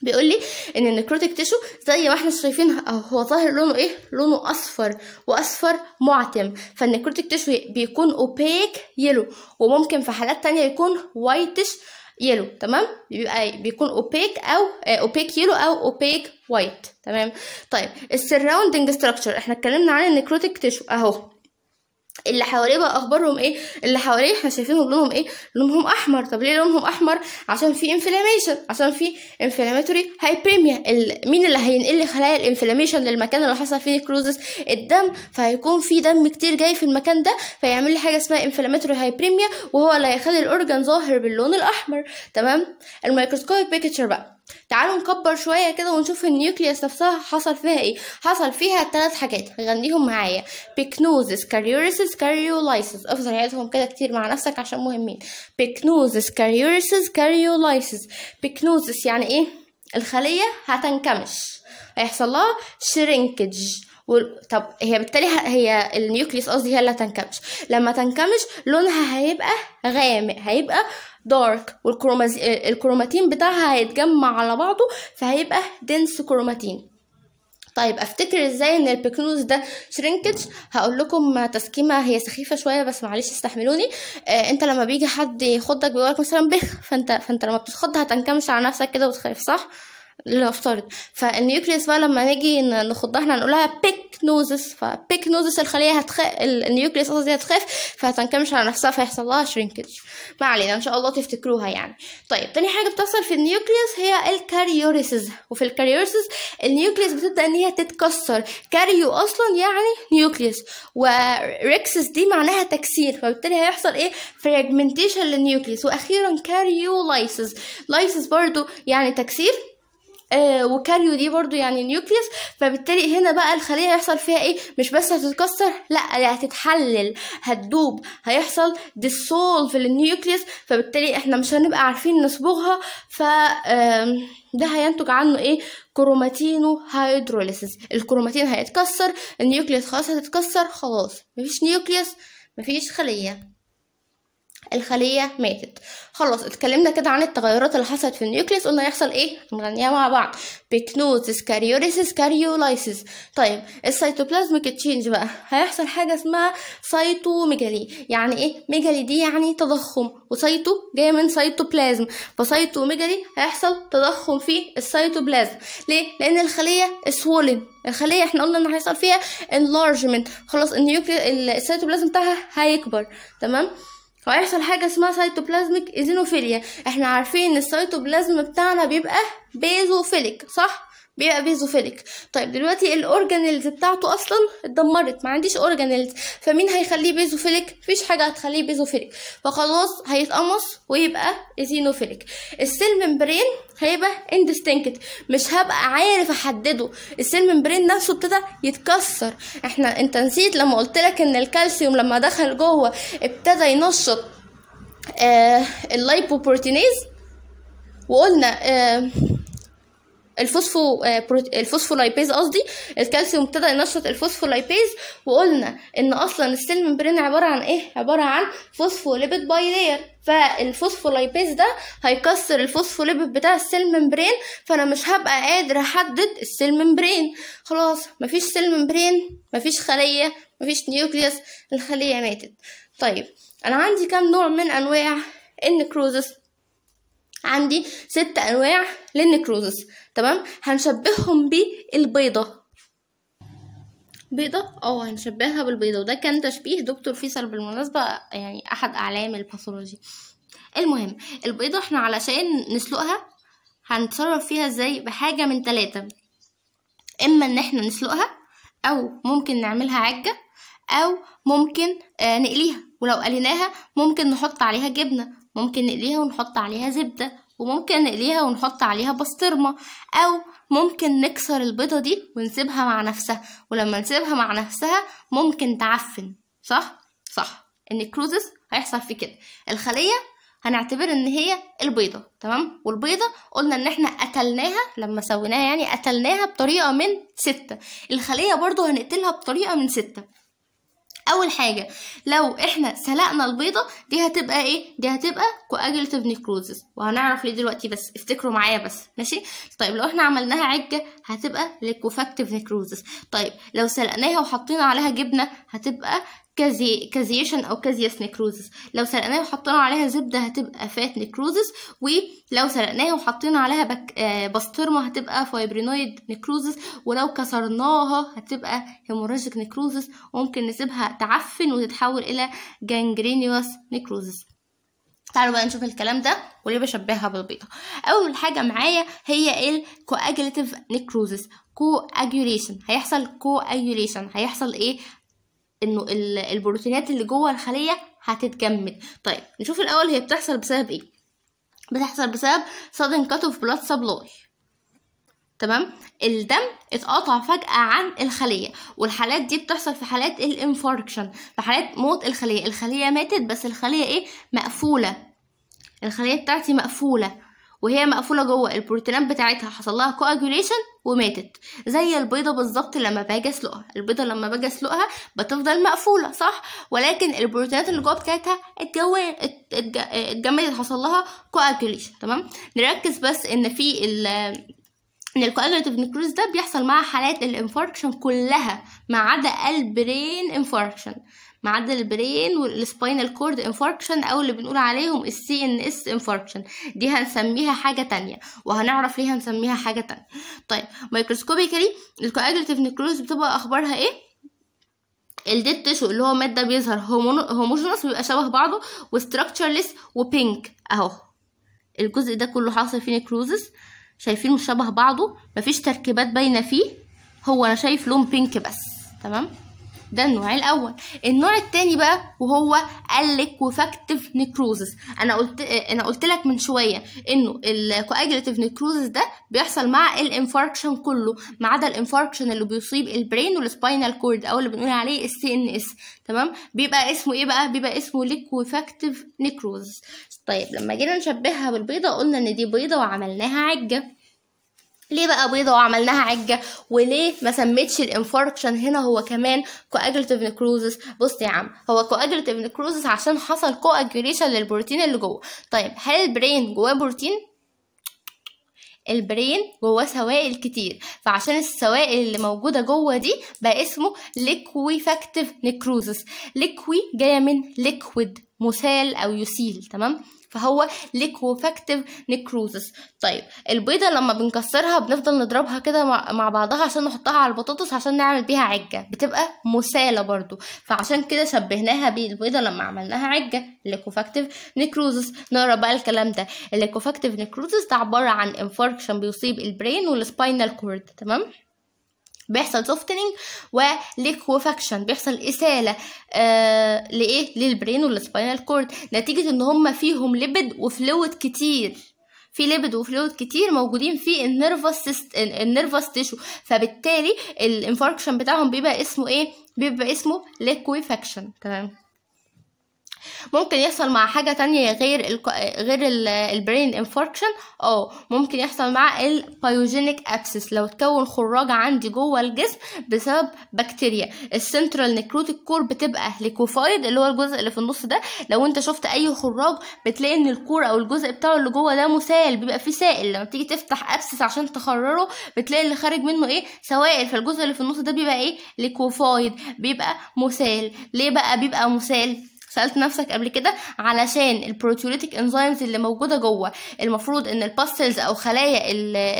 Speaker 1: بيقول لي ان النكروتيك تيشو زي ما احنا شايفين هو ظاهر لونه ايه لونه اصفر واصفر معتم فالنكروتيك تيشو بيكون اوبيك يلو وممكن في حالات تانية يكون وايتش يلو تمام بيبقى بيكون اوبيك او اوبيك آه، يلو او اوبيك وايت تمام طيب السراوندنج ستراكشر احنا اتكلمنا عن النكروتيك تيشو اهو اللي حواليه بقى اخبارهم ايه اللي حواليه احنا شايفينهم لونهم ايه لونهم احمر طب ليه لونهم احمر عشان في انفلاميشن عشان في انفلاماتوري هايبريميا مين اللي هينقل لي خلايا الانفلاميشن للمكان اللي حصل فيه كروزس الدم فهيكون في دم كتير جاي في المكان ده فيعمل لي حاجه اسمها انفلاماتوري هايبريميا وهو اللي هيخلي الاورجن ظاهر باللون الاحمر تمام الميكروسكوبيك بيكتشر بقى تعالوا نكبر شوية كده ونشوف النيوكليوس نفسها حصل فيها ايه حصل فيها ثلاث حاجات غنيهم معايا بيكنوزس كاريوريسس كاريولايسس افضل عيدهم كده كتير مع نفسك عشان مهمين بيكنوزس كاريوريسس كاريولايسس بيكنوزس يعني ايه الخلية هتنكمش هيحصل لها شرينكج و... طب هي بالتالي هي النيوكليوس قصدي هي اللي هتنكمش لما تنكمش لونها هيبقى غامق هيبقى دارك والكروماتين آه، بتاعها هيتجمع على بعضه فهيبقى دنس كروماتين طيب افتكر ازاي ان البيكنوز ده شرينكج هقول لكم تسكيمه هي سخيفه شويه بس معلش استحملوني آه انت لما بيجي حد يخضك بيقول لك مثلا بخ فانت فانت لما بتتخض هتنكمش على نفسك كده وتخاف صح لنفترض فالنيوكليس بقى لما نيجي نخضها احنا هنقولها بيك نوزس فبيك نوزس الخليه هتخ النيوكليس قصدي هتخاف فهتنكمش على نفسها فيحصل لها شرينكج ما علينا ان شاء الله تفتكروها يعني طيب تاني حاجه بتحصل في النيوكليس هي الكاريوريسز وفي الكاريوريسز النيوكليس بتبدا ان هي تتكسر كاريو اصلا يعني نيوكليس وريكسس دي معناها تكسير فبالتالي هيحصل ايه فراجمنتيشن للنيوكليس واخيرا كاريولايسز لايسز برضو يعني تكسير آه، وكاريو دي برضو يعني نيوكليوس فبالتالي هنا بقى الخلية هيحصل فيها ايه مش بس هتتكسر لا دي هتتحلل هتدوب هيحصل ديسولف للنيوكليوس فبالتالي احنا مش هنبقى عارفين نصبغها ف ده هينتج عنه ايه كروماتينو هيدروليسيس الكروماتين هيتكسر النيوكليوس خلاص هتتكسر خلاص مفيش نيوكليوس مفيش خليه الخليه ماتت خلاص اتكلمنا كده عن التغيرات اللي حصلت في النيوكليس قلنا يحصل ايه نغنيها مع بعض بيكنوزس كاريوريسس كاريولايسس طيب السيتوبلازميك تشينج بقى هيحصل حاجه اسمها سيتوميجالي يعني ايه ميجالي دي يعني تضخم وسيتو جايه من سيتوبلازم فسيتوميجالي هيحصل تضخم في السيتوبلازم ليه لان الخليه سولن الخليه احنا قلنا ان هيحصل فيها انلارجمنت خلاص النيوكليس السيتوبلازم بتاعها هيكبر تمام فيحصل حاجة اسمها سيتوبلازميك ايزينوفيليا احنا عارفين ان السيتوبلازم بتاعنا بيبقى بيزوفيليك صح بيبقى بيزوفيليك طيب دلوقتي الاورجانيلز بتاعته اصلا اتدمرت ما عنديش اورجانيلز فمين هيخليه بيزوفيليك مفيش حاجه هتخليه بيزوفيليك فخلاص هيتقمص ويبقى ايزينوفيليك السيل ممبرين هيبقى اندستنكت مش هبقى عارف احدده السيل ممبرين نفسه ابتدى يتكسر احنا انت نسيت لما قلت لك ان الكالسيوم لما دخل جوه ابتدى ينشط آه اللايبوبروتينيز وقلنا آه الفوسفو آه، الفوسفولايبيز قصدي الكالسيوم ابتدى ينشط الفوسفولايبيز وقلنا ان اصلا السيل ممبرين عباره عن ايه عباره عن فوسفوليبيد بايلير فالفوسفولايبيز ده هيكسر الفوسفوليبيد بتاع السيل ممبرين فانا مش هبقى قادر احدد السيل ممبرين خلاص مفيش سيل ممبرين مفيش خليه مفيش نيوكليوس الخليه ماتت طيب انا عندي كام نوع من انواع النكروزس عندي ست انواع للنكروزس تمام هنشبههم بالبيضة بيضة اه هنشبهها بالبيضة وده كان تشبيه دكتور فيصل بالمناسبة يعني أحد أعلام الباثولوجي المهم البيضة احنا علشان نسلقها هنتصرف فيها ازاي بحاجة من تلاتة اما ان احنا نسلقها او ممكن نعملها عجة او ممكن آه نقليها ولو قليناها ممكن نحط عليها جبنة ممكن نقليها ونحط عليها زبدة وممكن نقليها ونحط عليها بسطرمة أو ممكن نكسر البيضة دي ونسيبها مع نفسها ولما نسيبها مع نفسها ممكن تعفن صح؟ صح النكروزس هيحصل في كده الخلية هنعتبر ان هي البيضة تمام والبيضة قلنا ان احنا قتلناها لما سويناها يعني قتلناها بطريقة من ستة الخلية برضو هنقتلها بطريقة من ستة اول حاجه لو احنا سلقنا البيضه دي هتبقى ايه دي هتبقى كواجلتيف نيكروزس وهنعرف ليه دلوقتي بس افتكروا معايا بس ماشي طيب لو احنا عملناها عجه هتبقى ليكوفاكتيف نيكروزس طيب لو سلقناها وحطينا عليها جبنه هتبقى كازي كازيشن او كازياس نكروزس لو سرقناها وحطينا عليها زبده هتبقى فات نكروزس ولو سرقناها وحطينا عليها بك... آه بسطرمه هتبقى فايبرينويد نكروزس ولو كسرناها هتبقى هيموراجيك نكروزس وممكن نسيبها تعفن وتتحول الى جانجرينيوس نكروزس تعالوا بقى نشوف الكلام ده وليه بشبهها بالبيضة اول حاجه معايا هي الكواجيليتيف نيكروزس كواجوليشن هيحصل كواجوليشن هيحصل ايه انه البروتينات اللي جوه الخليه هتتجمد طيب نشوف الاول هي بتحصل بسبب ايه بتحصل بسبب sudden cut of blood supply تمام الدم اتقطع فجأة عن الخلية والحالات دي بتحصل في حالات الانفاركشن في حالات موت الخلية الخلية ماتت بس الخلية ايه مقفولة الخلية بتاعتي مقفولة وهي مقفولة جوه البروتينات بتاعتها حصلها كواجوليشن وماتت زي البيضة بالظبط لما باجي اسلقها البيضة لما باجي اسلقها بتفضل مقفولة صح ولكن البروتينات اللي جوه بتاعتها اتجمدت حصل لها حصلها كواجوليشن تمام نركز بس ان في ال ان الكواليتيف نكروز ده بيحصل مع حالات الانفاركشن كلها ما عدا البرين انفاركشن معدل البرين والسباينال كورد انفاركشن او اللي بنقول عليهم السي ان اس انفاركشن دي هنسميها حاجه تانية وهنعرف ليه هنسميها حاجه تانية طيب مايكروسكوبيكالي الكواجلتيف نيكروز بتبقى اخبارها ايه الديد تشو اللي هو ماده بيظهر هوموجينس بيبقى شبه بعضه وستراكشرلس وبينك اهو الجزء ده كله حاصل فيه نيكروزس شايفينه شبه بعضه مفيش تركيبات باينه فيه هو انا شايف لون بينك بس تمام ده النوع الاول النوع التاني بقى وهو الليكوفاكتيف نيكروزس انا قلت انا قلت لك من شويه انه الكواجليتيف نيكروزس ده بيحصل مع الانفاركشن كله ما عدا الانفاركشن اللي بيصيب البرين والسباينال كورد او اللي بنقول عليه السي ان اس تمام بيبقى اسمه ايه بقى بيبقى اسمه ليكوفاكتيف نيكروزس طيب لما جينا نشبهها بالبيضه قلنا ان دي بيضه وعملناها عجه ليه بقى بيضة وعملناها عجة وليه ما سميتش الانفاركشن هنا هو كمان كواجلتيف نكروزس بص يا عم هو كواجلتيف نكروزس عشان حصل كواجوليشن للبروتين اللي جوه طيب هل البرين جواه بروتين البرين جواه سوائل كتير فعشان السوائل اللي موجوده جوه دي بقى اسمه ليكويفاكتيف نكروزس ليكوي جايه من ليكويد مسال او يسيل تمام فهو ليكوفاكتيف نيكروزس طيب البيضة لما بنكسرها بنفضل نضربها كده مع بعضها عشان نحطها على البطاطس عشان نعمل بيها عجة بتبقى مسالة برضو فعشان كده شبهناها بالبيضة لما عملناها عجة ليكوفاكتيف نيكروزس نقرا بقى الكلام ده الليكوفاكتيف نيكروزس ده عبارة عن انفاركشن بيصيب البرين والسباينال كورد تمام بيحصل سوفتنينج وليكوفاكشن بيحصل اساله آه لايه للبرين والسباينال كورد نتيجه ان هما فيهم ليبيد وفلويد كتير في ليبيد وفلويد كتير موجودين في النيرفس سيست... النيرفس تيشو فبالتالي الانفاركشن بتاعهم بيبقى اسمه ايه بيبقى اسمه ليكويفاكشن تمام ممكن يحصل مع حاجه تانية غير ال غير البرين انفاركشن اه ممكن يحصل مع البايوجينيك ابسس لو تكون خراج عندي جوه الجسم بسبب بكتيريا السنترال نيكروتيك كور بتبقى ليكوفايد اللي هو الجزء اللي في النص ده لو انت شفت اي خراج بتلاقي ان الكور او الجزء بتاعه اللي جوه ده مسال بيبقى فيه سائل لما تيجي تفتح ابسس عشان تخرره بتلاقي اللي خارج منه ايه سوائل فالجزء اللي في النص ده بيبقى ايه ليكوفايد بيبقى مسال ليه بقى بيبقى مسال سالت نفسك قبل كده علشان البروتيوليتيك انزيمز اللي موجوده جوه المفروض ان الباستلز او خلايا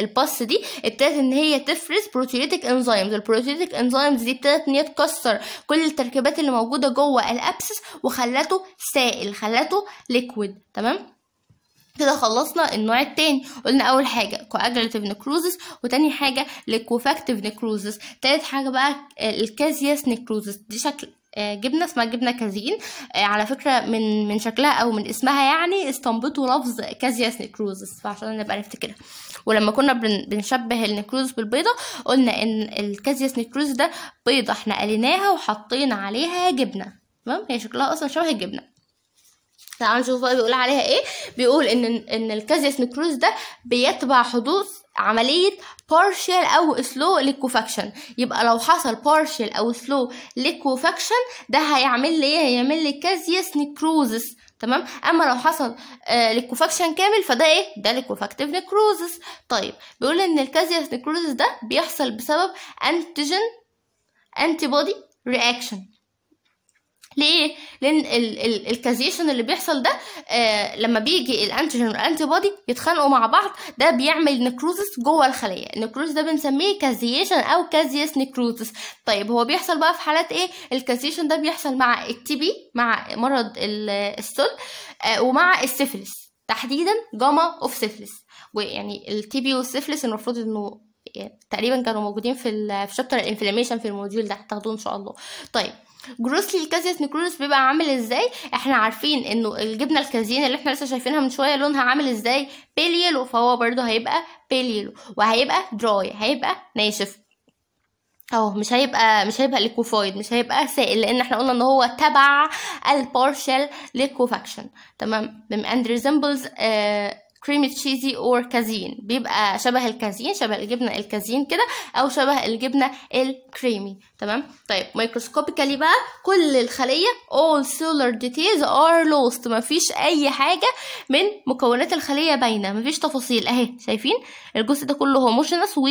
Speaker 1: الباس دي ابتدت ان هي تفرز بروتيوليتيك انزيمز البروتيوليتيك انزيمز دي ابتدت ان هي تكسر كل التركيبات اللي موجوده جوه الابسس وخلته سائل خلته ليكويد تمام كده خلصنا النوع التاني قلنا اول حاجه كواجلتيف نكروزس وتاني حاجه ليكوفاكتيف نكروزس تالت حاجه بقى الكازياس نكروزس دي شكل آه، جبنه اسمها جبنه كازين آه، على فكره من من شكلها او من اسمها يعني استنبطوا لفظ كازياس نكروزس فعشان نبقى نفتكرها ولما كنا بنشبه النكروز بالبيضه قلنا ان الكازياس نكروز ده بيضه احنا قليناها وحطينا عليها جبنه تمام هي شكلها اصلا شبه الجبنه تعالوا نشوف بقى بيقول عليها ايه بيقول ان ان الكازياس نكروز ده بيتبع حدوث عملية partial أو slow liquefaction يبقى لو حصل partial أو slow liquefaction ده هيعمل لي إيه هيعمل لي كازيوس نيكروزس تمام اما لو حصل liquefaction كامل فده ايه ده liquefactive necrosis طيب بيقول ان الكازيوس necrosis ده بيحصل بسبب antigen antibody reaction ليه لان ال ال الكازيشن اللي بيحصل ده آه، لما بيجي الانتيجين والانتي بودي يتخانقوا مع بعض ده بيعمل نكروزس جوه الخليه النكروز ده بنسميه كازيشن او كازيس نكروزس طيب هو بيحصل بقى في حالات ايه الكازيشن ده بيحصل مع التي بي مع مرض السل آه، ومع السفلس تحديدا جاما اوف سيفلس ويعني التي بي والسيفلس المفروض انه آه، تقريبا كانوا موجودين في في شابتر الانفلاميشن في الموديول ده هتاخدوه ان شاء الله طيب جروس للكازياس نكروس بيبقى عامل ازاي احنا عارفين انه الجبنه الكازين اللي احنا لسه شايفينها من شويه لونها عامل ازاي بيليلو فهو برده هيبقى بيليلو وهيبقى دراي هيبقى ناشف اهو مش هيبقى مش هيبقى ليكوفايد مش هيبقى سائل لان احنا قلنا ان هو تبع البارشال ليكوفاكشن تمام بما and ريزمبلز كريم تشيزي اور كازين بيبقى شبه الكازين شبه الجبنة الكازين كده او شبه الجبنة الكريمي تمام طيب مايكروسكوبيكالي بقى كل الخلية all cellular details are lost مفيش اي حاجة من مكونات الخلية باينة مفيش تفاصيل اهي شايفين الجزء ده كله هو موشنس و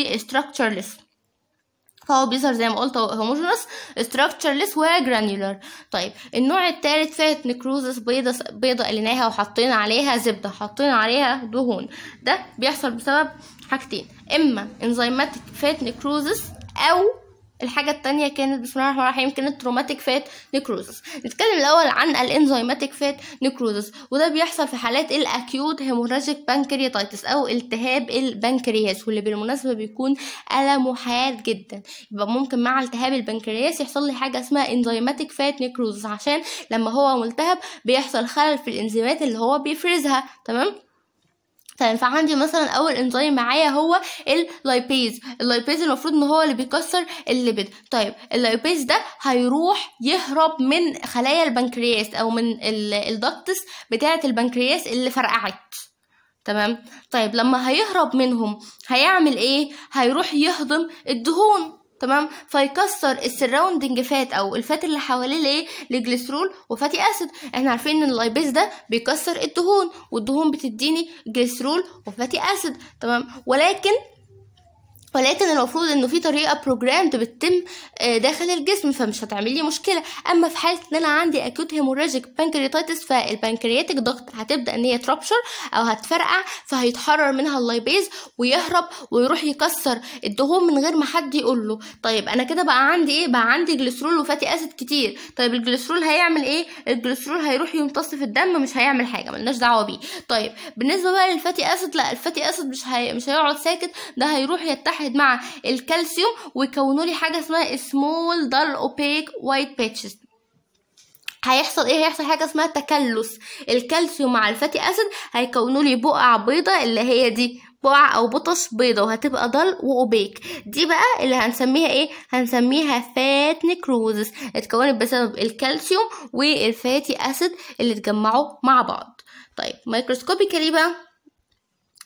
Speaker 1: فهو بيظهر زي ما قلت هوموجينوس ستراكشرلس وجرانيولر طيب النوع الثالث فات نكروزس بيضة بيضة قليناها وحطينا عليها زبدة حطينا عليها دهون ده بيحصل بسبب حاجتين اما انزيماتيك فات نكروزس او الحاجة التانية كانت بسم الله الرحمن الرحيم كانت تروماتيك فات نيكروزس نتكلم الأول عن الانزيماتيك فات نيكروزس وده بيحصل في حالات الأكيوت هيموراجيك بانكرياتايتس أو التهاب البنكرياس واللي بالمناسبة بيكون ألمه حاد جدا يبقى ممكن مع التهاب البنكرياس يحصل لي حاجة اسمها انزيماتيك فات نيكروزس عشان لما هو ملتهب بيحصل خلل في الانزيمات اللي هو بيفرزها تمام طيب، فينفع عندي مثلا اول انزيم معايا هو اللايبيز اللايبيز المفروض ان هو اللي بيكسر الليبيد طيب اللايبيز ده هيروح يهرب من خلايا البنكرياس او من الدكتس بتاعه البنكرياس اللي فرقعت تمام طيب لما هيهرب منهم هيعمل ايه هيروح يهضم الدهون تمام فيكسر السراوندنج فات او الفات اللي حواليه الايه الجليسرول وفاتي اسيد احنا عارفين ان اللايبيز ده بيكسر الدهون والدهون بتديني جليسرول وفاتي اسيد تمام ولكن ولكن المفروض انه في طريقه بروجرامد بتتم آه، داخل الجسم فمش هتعملي مشكله اما في حاله ان انا عندي اكيوت هيموراجيك بانكرياتايتس فالبانكرياتيك ضغط هتبدا ان هي تربشر او هتفرقع فهيتحرر منها اللايبيز ويهرب ويروح يكسر الدهون من غير ما حد يقول له طيب انا كده بقى عندي ايه بقى عندي جليسرول وفاتي اسيد كتير طيب الجليسرول هيعمل ايه الجليسرول هيروح يمتص في الدم مش هيعمل حاجه ملناش دعوه بيه طيب بالنسبه بقى للفاتي اسيد لا الفاتي اسيد مش هي... مش هيقعد ساكت ده هيروح يتحد يتحد مع الكالسيوم ويكونوا لي حاجه اسمها سمول دار اوبيك وايت باتشز هيحصل ايه هيحصل حاجه اسمها تكلس الكالسيوم مع الفاتي اسيد هيكونوا لي بقع بيضه اللي هي دي بقع او بطش بيضه وهتبقى ضل واوبيك دي بقى اللي هنسميها ايه هنسميها فات نكروزس اتكونت بسبب الكالسيوم والفاتي اسيد اللي اتجمعوا مع بعض طيب مايكروسكوبيكالي بقى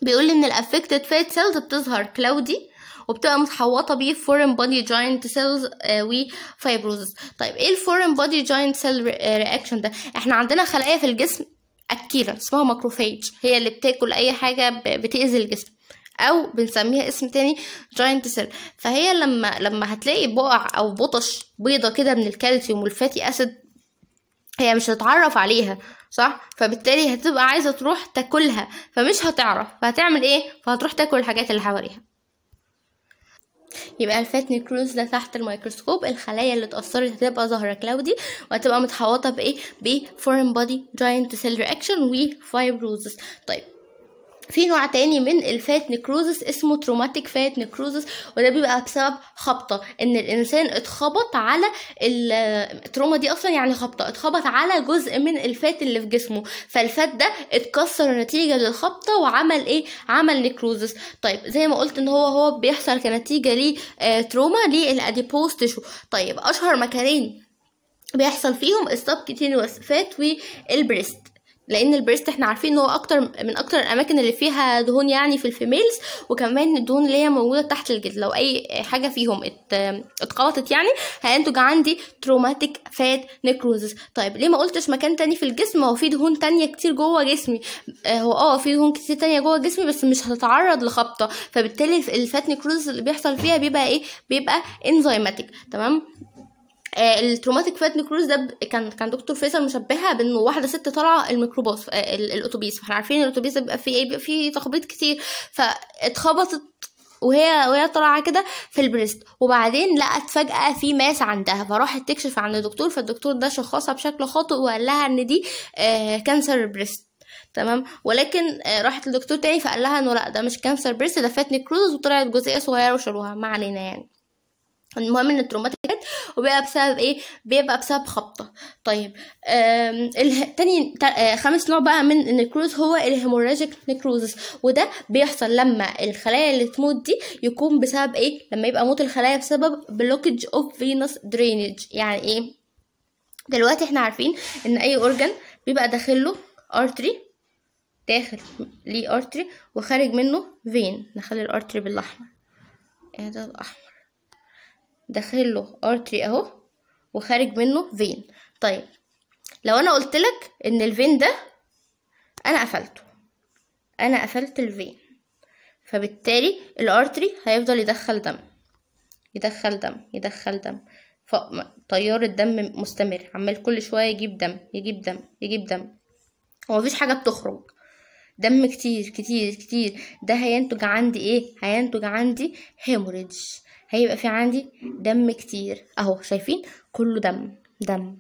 Speaker 1: بيقول ان الافكتد فات سيلز بتظهر كلاودي وبتبقى متحوطه بيه فورين بودي جوينت سيلز وفايبروزز طيب ايه الفورين بودي جوينت سيل رياكشن ده احنا عندنا خلايا في الجسم اكيله اسمها ماكروفاج هي اللي بتاكل اي حاجه بتاذي الجسم او بنسميها اسم تاني جاينت سيل فهي لما لما هتلاقي بقع او بطش بيضه كده من الكالسيوم والفاتي اسيد هي مش هتتعرف عليها صح فبالتالي هتبقى عايزه تروح تاكلها فمش هتعرف فهتعمل ايه فهتروح تاكل الحاجات اللي حواليها يبقى الفات نيكروز ده تحت الميكروسكوب الخلايا اللي اتأثرت هتبقى ظاهرة كلاودي وهتبقى متحوطة بإيه؟ بفورين بودي جاينت سيل رياكشن وفايبروزس طيب في نوع تاني من الفات نكروزس اسمه تروماتيك فات نكروزس وده بيبقى بسبب خبطه ان الانسان اتخبط على التروما دي اصلا يعني خبطه اتخبط على جزء من الفات اللي في جسمه فالفات ده اتكسر نتيجه للخبطه وعمل ايه عمل نكروزس طيب زي ما قلت ان هو هو بيحصل كنتيجه ل آه، تروما للاديبوز تشو طيب اشهر مكانين بيحصل فيهم السب كيتينوس فات والبريست لان البريست احنا عارفين ان هو اكتر من اكتر الاماكن اللي فيها دهون يعني في الفيميلز وكمان الدهون اللي هي موجوده تحت الجلد لو اي حاجه فيهم اتخبطت يعني هينتج عندي تروماتيك فات نيكروزس طيب ليه ما قلتش مكان تاني في الجسم هو في دهون تانية كتير جوه جسمي آه، هو اه في دهون كتير تانية جوه جسمي بس مش هتتعرض لخبطه فبالتالي الفات نيكروزس اللي بيحصل فيها بيبقى ايه بيبقى انزيماتيك تمام آه، التروماتيك فات نيكروز ده كان كان دكتور فيصل مشبهها بانه واحده ست طالعه الميكروباص آه، الاتوبيس واحنا عارفين الاتوبيس ده بيبقى فيه ايه بيبقى فيه تخبيط كتير فاتخبطت وهي وهي طالعه كده في البريست وبعدين لقت فجاه في ماس عندها فراحت تكشف عند الدكتور فالدكتور ده شخصها بشكل خاطئ وقال لها ان دي آه، كانسر بريست تمام ولكن راحت لدكتور تاني فقال لها انه لا ده مش كانسر بريست ده فات نيكروز وطلعت جزئيه صغيره وشالوها ما علينا يعني المهم ان التروماتيك وبيبقى بسبب ايه بيبقى بسبب خبطه طيب تاني آه، خامس نوع بقى من النكروز هو الهيموراجيك نكروزس وده بيحصل لما الخلايا اللي تموت دي يكون بسبب ايه لما يبقى موت الخلايا بسبب بلوكج اوف فينوس درينج يعني ايه دلوقتي احنا عارفين ان اي اورجان بيبقى داخله ارتري داخل ليه ارتري وخارج منه فين نخلي الارتري بالاحمر ايه ده الاحمر داخل له ارتري اهو وخارج منه فين طيب لو انا قلت لك ان الفين ده انا قفلته انا قفلت الفين فبالتالي الارتري هيفضل يدخل دم يدخل دم يدخل دم فطيار الدم مستمر عمال كل شويه يجيب دم يجيب دم يجيب دم ومفيش حاجه بتخرج دم كتير كتير كتير ده هينتج عندي ايه هينتج عندي هيموريدج هيبقى في عندي دم كتير اهو شايفين كله دم دم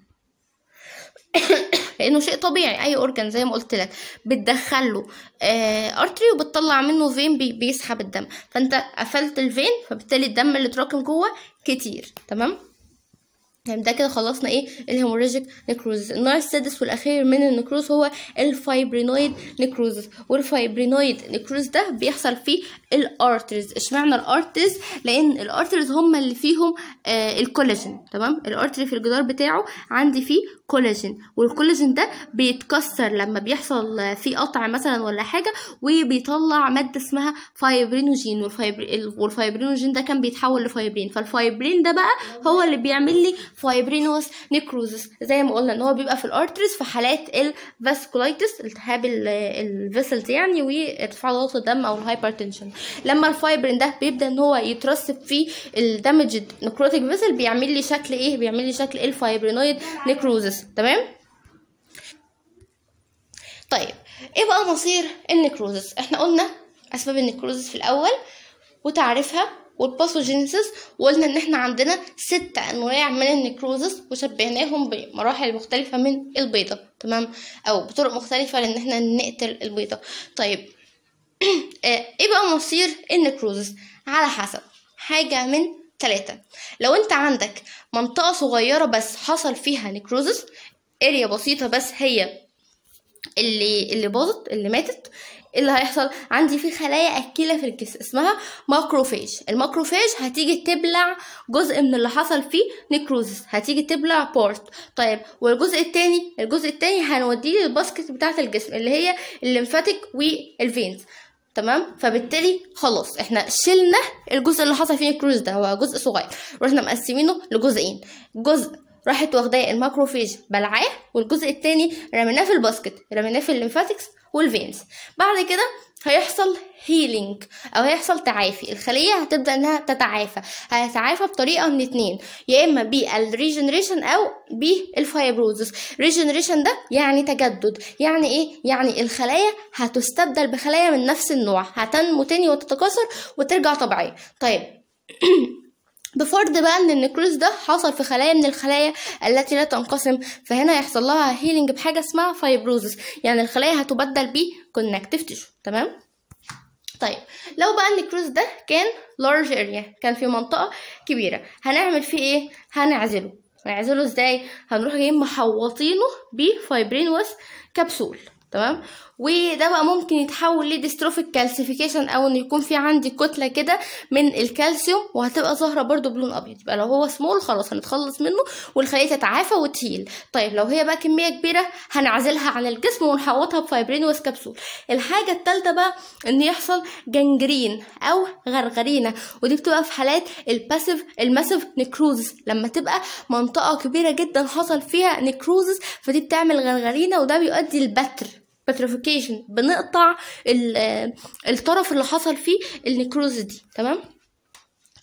Speaker 1: لانه شيء طبيعي اي اورجان زي ما قلت لك بتدخل له آه ارتري وبتطلع منه فين بي بيسحب الدم فانت قفلت الفين فبالتالي الدم اللي اتراكم جوه كتير تمام ده كده خلصنا ايه الهيموراجيك نكروزس النوع السادس والاخير من النكروز هو الفايبرينويد نكروزس والفايبرينويد نكروز ده بيحصل فيه الارترز اشمعنى الارترز لان الارترز هم اللي فيهم آه الكولاجين تمام الارتري في الجدار بتاعه عندي فيه كولاجين والكولاجين ده بيتكسر لما بيحصل فيه قطع مثلا ولا حاجه وبيطلع ماده اسمها فايبرينوجين والفايبر... والفايبرينوجين ده كان بيتحول لفايبرين فالفايبرين ده بقى هو اللي بيعمل لي فايبرينوس نيكروزس زي ما قلنا ان هو بيبقى في الارتريز في حالات الفاسكولايتس التهاب الفيسلز يعني وارتفاع ضغط الدم او الهايبرتنشن لما الفايبرين ده بيبدا ان هو يترسب في الدمجد نيكروتيك فيسل بيعمل لي شكل ايه بيعمل لي شكل الفايبرينويد نيكروزس تمام طيب ايه بقى مصير النيكروزس احنا قلنا اسباب النيكروزس في الاول وتعريفها والباثوجينيسيس وقلنا ان احنا عندنا ست انواع من النكروزس وشبهناهم بمراحل مختلفه من البيضه تمام او بطرق مختلفه لان احنا نقتل البيضه طيب آه، ايه بقى مصير النكروزس على حسب حاجه من ثلاثة لو انت عندك منطقة صغيرة بس حصل فيها نكروزس اريا بسيطة بس هي اللي اللي باظت اللي ماتت ايه اللي هيحصل عندي في خلايا اكله في الجسم اسمها ماكروفاج الماكروفاج هتيجي تبلع جزء من اللي حصل فيه نيكروزس هتيجي تبلع بورت طيب والجزء التاني الجزء التاني هنوديه للباسكت بتاعه الجسم اللي هي الليمفاتيك والفينز تمام فبالتالي خلاص احنا شلنا الجزء اللي حصل فيه نيكروز ده هو جزء صغير رحنا مقسمينه لجزئين جزء راحت واخداه الماكروفيج بلعاه والجزء التاني رميناه في الباسكت رميناه في الليمفاتكس والفينز بعد كده هيحصل هيلينج او هيحصل تعافي الخليه هتبدا انها تتعافى هتتعافى بطريقه من اتنين يا اما بالريجنريشن او بالفايبروزس ريجنريشن ده يعني تجدد يعني ايه يعني الخلايا هتستبدل بخلايا من نفس النوع هتنمو تاني وتتكاثر وترجع طبيعيه طيب بفرض بقى ان النكروز ده حصل في خلايا من الخلايا التي لا تنقسم فهنا هيحصل لها هيلينج بحاجه اسمها فايبروزس يعني الخلايا هتبدل ب كونكتيف تيشو تمام طيب لو بقى النكروز ده كان لارج اريا كان في منطقه كبيره هنعمل فيه ايه هنعزله هنعزله ازاي هنروح جايين محوطينه بفايبرينوس كبسول تمام وده بقى ممكن يتحول لديستروفيك كالسيفيكيشن او ان يكون في عندي كتله كده من الكالسيوم وهتبقى ظاهره برده بلون ابيض يبقى لو هو سمول خلاص هنتخلص منه والخلايا تتعافى وتهيل طيب لو هي بقى كميه كبيره هنعزلها عن الجسم ونحوطها بفايبرين وسكبسول الحاجه الثالثه بقى ان يحصل جنجرين او غرغرينه ودي بتبقى في حالات الباسيف الماسيف نيكروز لما تبقى منطقه كبيره جدا حصل فيها نيكروز فدي بتعمل غرغرينه وده بيؤدي لبتر بتروفيكيشن بنقطع الطرف اللي حصل فيه النيكروز دي تمام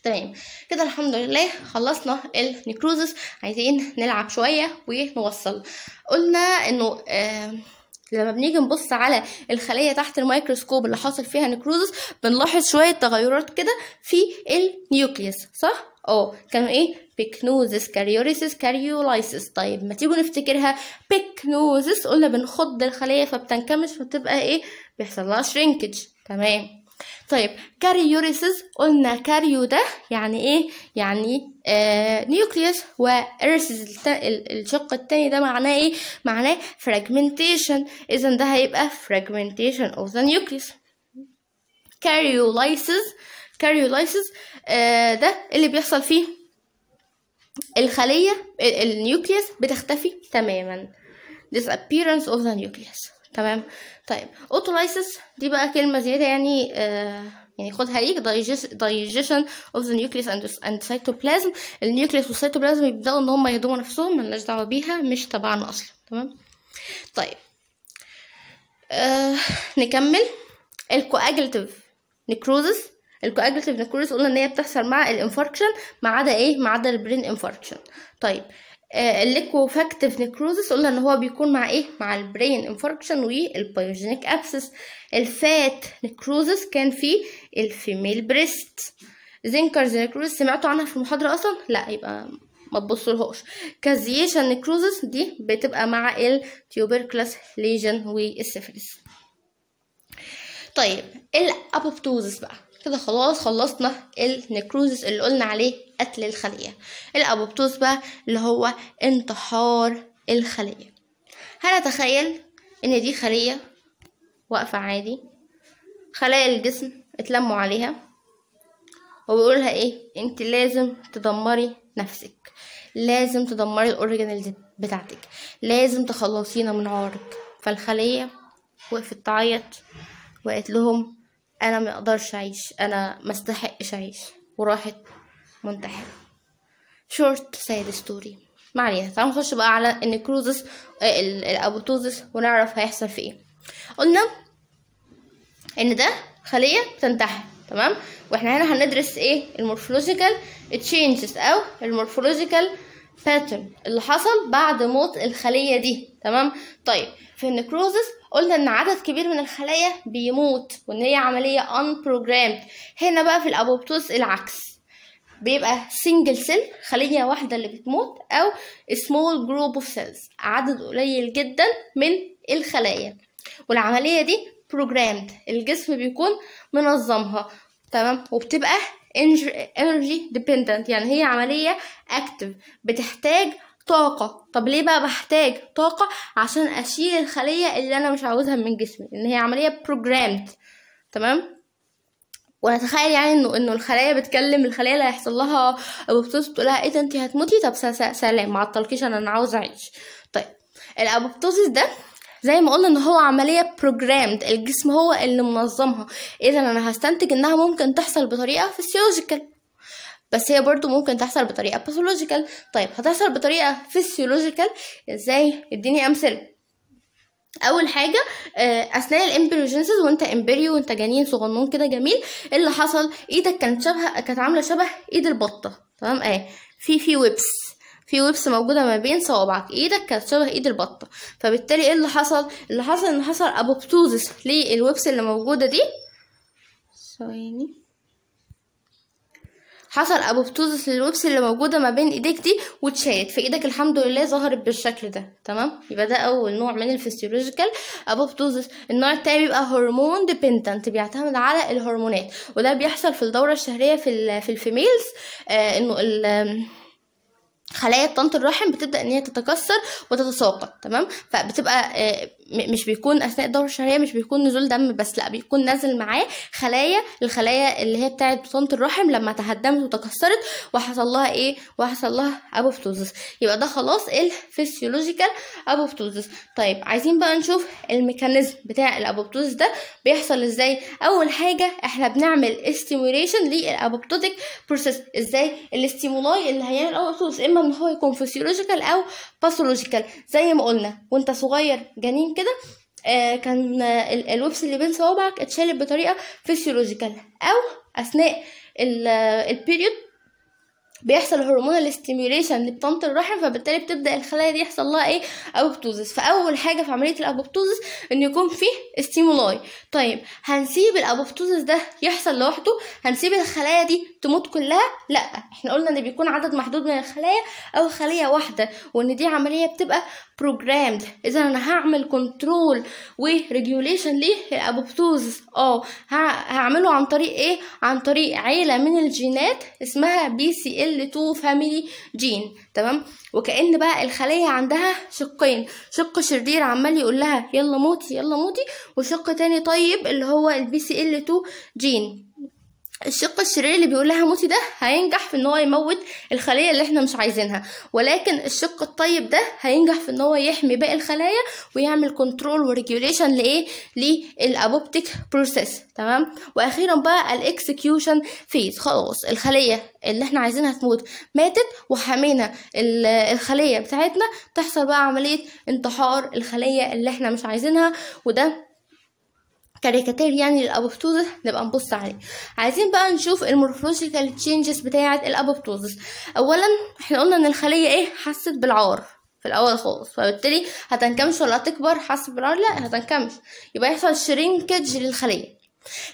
Speaker 1: تمام كده الحمد لله خلصنا النيكروزس عايزين نلعب شويه ونوصل قلنا انه آه لما بنيجي نبص على الخليه تحت الميكروسكوب اللي حصل فيها نيكروزس بنلاحظ شويه تغيرات كده في النيوكليوس صح اه كانوا ايه بيكنوزس كاريوريسس كاريولايسس طيب ما تيجوا نفتكرها بيكنوزس قلنا بنخض الخلية فبتنكمش وتبقى ايه بيحصل لها شرينكج تمام طيب كاريوريسس قلنا كاريو ده يعني ايه يعني آه نيوكليوس وارسز الشق التاني ده معناه ايه معناه فراجمنتيشن اذا ده هيبقى فراجمنتيشن اوف ذا نيوكليوس كاريولايسس كاريولايسس ده اللي بيحصل فيه الخلية النيوكليس بتختفي تماما disappearance of the nucleus تمام طيب اوتولايسس دي بقى كلمة زيادة يعني آه يعني خدها ليك digestion of the nucleus and cytoplasm النيوكليس والسيتوبلازم يبدأوا ان هم يهضموا نفسهم ملناش دعوة بيها مش تبعنا اصلا تمام طيب آه نكمل الكواجلتيف نيكروزس الكواجلتيف نكروز قلنا ان هي بتحصل مع الانفاركشن ما عدا ايه ما عدا البرين انفاركشن طيب آه، الليكوفاكتيف نكروزس قلنا ان هو بيكون مع ايه مع البرين انفاركشن والبايوجينيك ابسس الفات نكروزس كان في الفيميل بريست زنكرز نكروزس سمعتوا عنها في المحاضره اصلا لا يبقى ما تبصلهاش كازيشن نكروزس دي بتبقى مع التيوبركلاس ليجن والسيفلس طيب الابوبتوزس بقى كده خلاص خلصنا النكروزس اللي قلنا عليه قتل الخلية الأبوبتوز بقى اللي هو انتحار الخلية هنتخيل إن دي خلية واقفة عادي خلايا الجسم اتلموا عليها وبيقولها ايه انت لازم تدمري نفسك لازم تدمري الاوريجينالز بتاعتك لازم تخلصينا من عارك فالخلية وقفت تعيط وقالت لهم انا ما اقدرش اعيش انا ما استحقش اعيش وراحت منتحره شورت سايد ستوري ما علينا تعالوا نخش بقى على النكروزس الابوتوزس ونعرف هيحصل في ايه قلنا ان ده خليه بتنتحر تمام واحنا هنا هندرس ايه المورفولوجيكال تشينجز او المورفولوجيكال باترن اللي حصل بعد موت الخلية دي تمام طيب في النكروزس قلنا ان عدد كبير من الخلايا بيموت وان هي عملية unprogrammed هنا بقى في الابوبتوس العكس بيبقى سنجل سيل خلية واحدة اللي بتموت او small group of cells عدد قليل جدا من الخلايا والعملية دي programmed الجسم بيكون منظمها تمام وبتبقى energy dependent يعني هي عملية active بتحتاج طاقة طب ليه بقى بحتاج طاقة عشان أشيل الخلية اللي أنا مش عاوزها من جسمي إن هي عملية programmed تمام ونتخيل يعني انه انه الخلايا بتكلم الخلايا اللي هيحصل لها ابوبتوز بتقول لها ايه ده انت هتموتي طب سلام معطلكيش انا انا عاوزه اعيش طيب الأبوبتوسس ده زي ما قلنا ان هو عمليه بروجرامد الجسم هو اللي منظمها اذا انا هستنتج انها ممكن تحصل بطريقه فسيولوجيكال بس هي برضو ممكن تحصل بطريقه باثولوجيكال طيب هتحصل بطريقه فسيولوجيكال ازاي اديني امثله اول حاجه آه، اثناء الامبريوجينيسيس وانت امبريو وانت جنين صغنون كده جميل اللي حصل ايدك كانت شبه كانت عامله شبه ايد البطه تمام اهي في في ويبس في ويبس موجودة ما بين صوابعك ايدك كانت شبه ايد البطة فبالتالي ايه اللي حصل اللي حصل ان حصل ابوبتوزس للويبس اللي موجودة دي ثواني حصل ابوبتوزس للويبس اللي موجوده ما بين ايديك دي واتشالت في ايدك الحمد لله ظهرت بالشكل ده تمام يبقى ده اول نوع من الفسيولوجيكال ابوبتوزس النوع التاني بيبقى هرمون ديبندنت بيعتمد على الهرمونات وده بيحصل في الدوره الشهريه في الـ في الفيميلز آه انه خلايا طنط الرحم بتبدا ان هي تتكسر وتتساقط تمام فبتبقى آه، مش بيكون اثناء الدوره الشهريه مش بيكون نزول دم بس لا بيكون نازل معاه خلايا الخلايا اللي هي بتاعه بطانه الرحم لما تهدمت وتكسرت وحصل لها ايه وحصل لها ابوبتوزس يبقى ده خلاص الفسيولوجيكال ابوبتوزس طيب عايزين بقى نشوف الميكانيزم بتاع الابوبتوزس ده بيحصل ازاي اول حاجه احنا بنعمل استيموليشن للابوبتوتيك بروسيس ازاي الاستيمولاي اللي هيعمل ابوبتوزس اما ان هو يكون فسيولوجيكال او باثولوجيكال زي ما قلنا وانت صغير جنين كده آه، كان آه، الوبس اللي بين صوابعك اتشالت بطريقه فيسيولوجيكال او اثناء البيريود آه، بيحصل هرمون الاستيميوليشن لبطانه الرحم فبالتالي بتبدا الخلايا دي يحصل لها ايه ابوبتوزس فاول حاجه في عمليه الابوبتوزس ان يكون فيه استيمولاي طيب هنسيب الابوبتوزس ده يحصل لوحده هنسيب الخلايا دي تموت كلها لا احنا قلنا ان بيكون عدد محدود من الخلايا او خليه واحده وان دي عمليه بتبقى programmed اذا انا هعمل control و regulation للابوبتوزس اه هعمله عن طريق ايه عن طريق عيله من الجينات اسمها بي سي ال 2 فاميلي جين تمام وكأن بقى الخلية عندها شقين شق شرير عمال يقول لها يلا موتي يلا موتي وشق تاني طيب اللي هو البي سي ال 2 جين الشق الشرير اللي بيقول لها موتي ده هينجح في ان هو يموت الخليه اللي احنا مش عايزينها ولكن الشق الطيب ده هينجح في ان هو يحمي باقي الخلايا ويعمل كنترول وريجوليشن لايه للابوبتيك بروسيس تمام واخيرا بقى الاكسكيوشن فيز خلاص الخليه اللي احنا عايزينها تموت ماتت وحمينا الخليه بتاعتنا تحصل بقى عمليه انتحار الخليه اللي احنا مش عايزينها وده كاريكاتير يعني للابوبتوزس نبقى نبص عليه عايزين بقى نشوف المورفولوجيكال تشينجز بتاعه الابوبتوزس اولا احنا قلنا ان الخليه ايه حست بالعار في الاول خالص فبالتالي هتنكمش ولا هتكبر حست بالعار لا هتنكمش يبقى يحصل شرينكج للخليه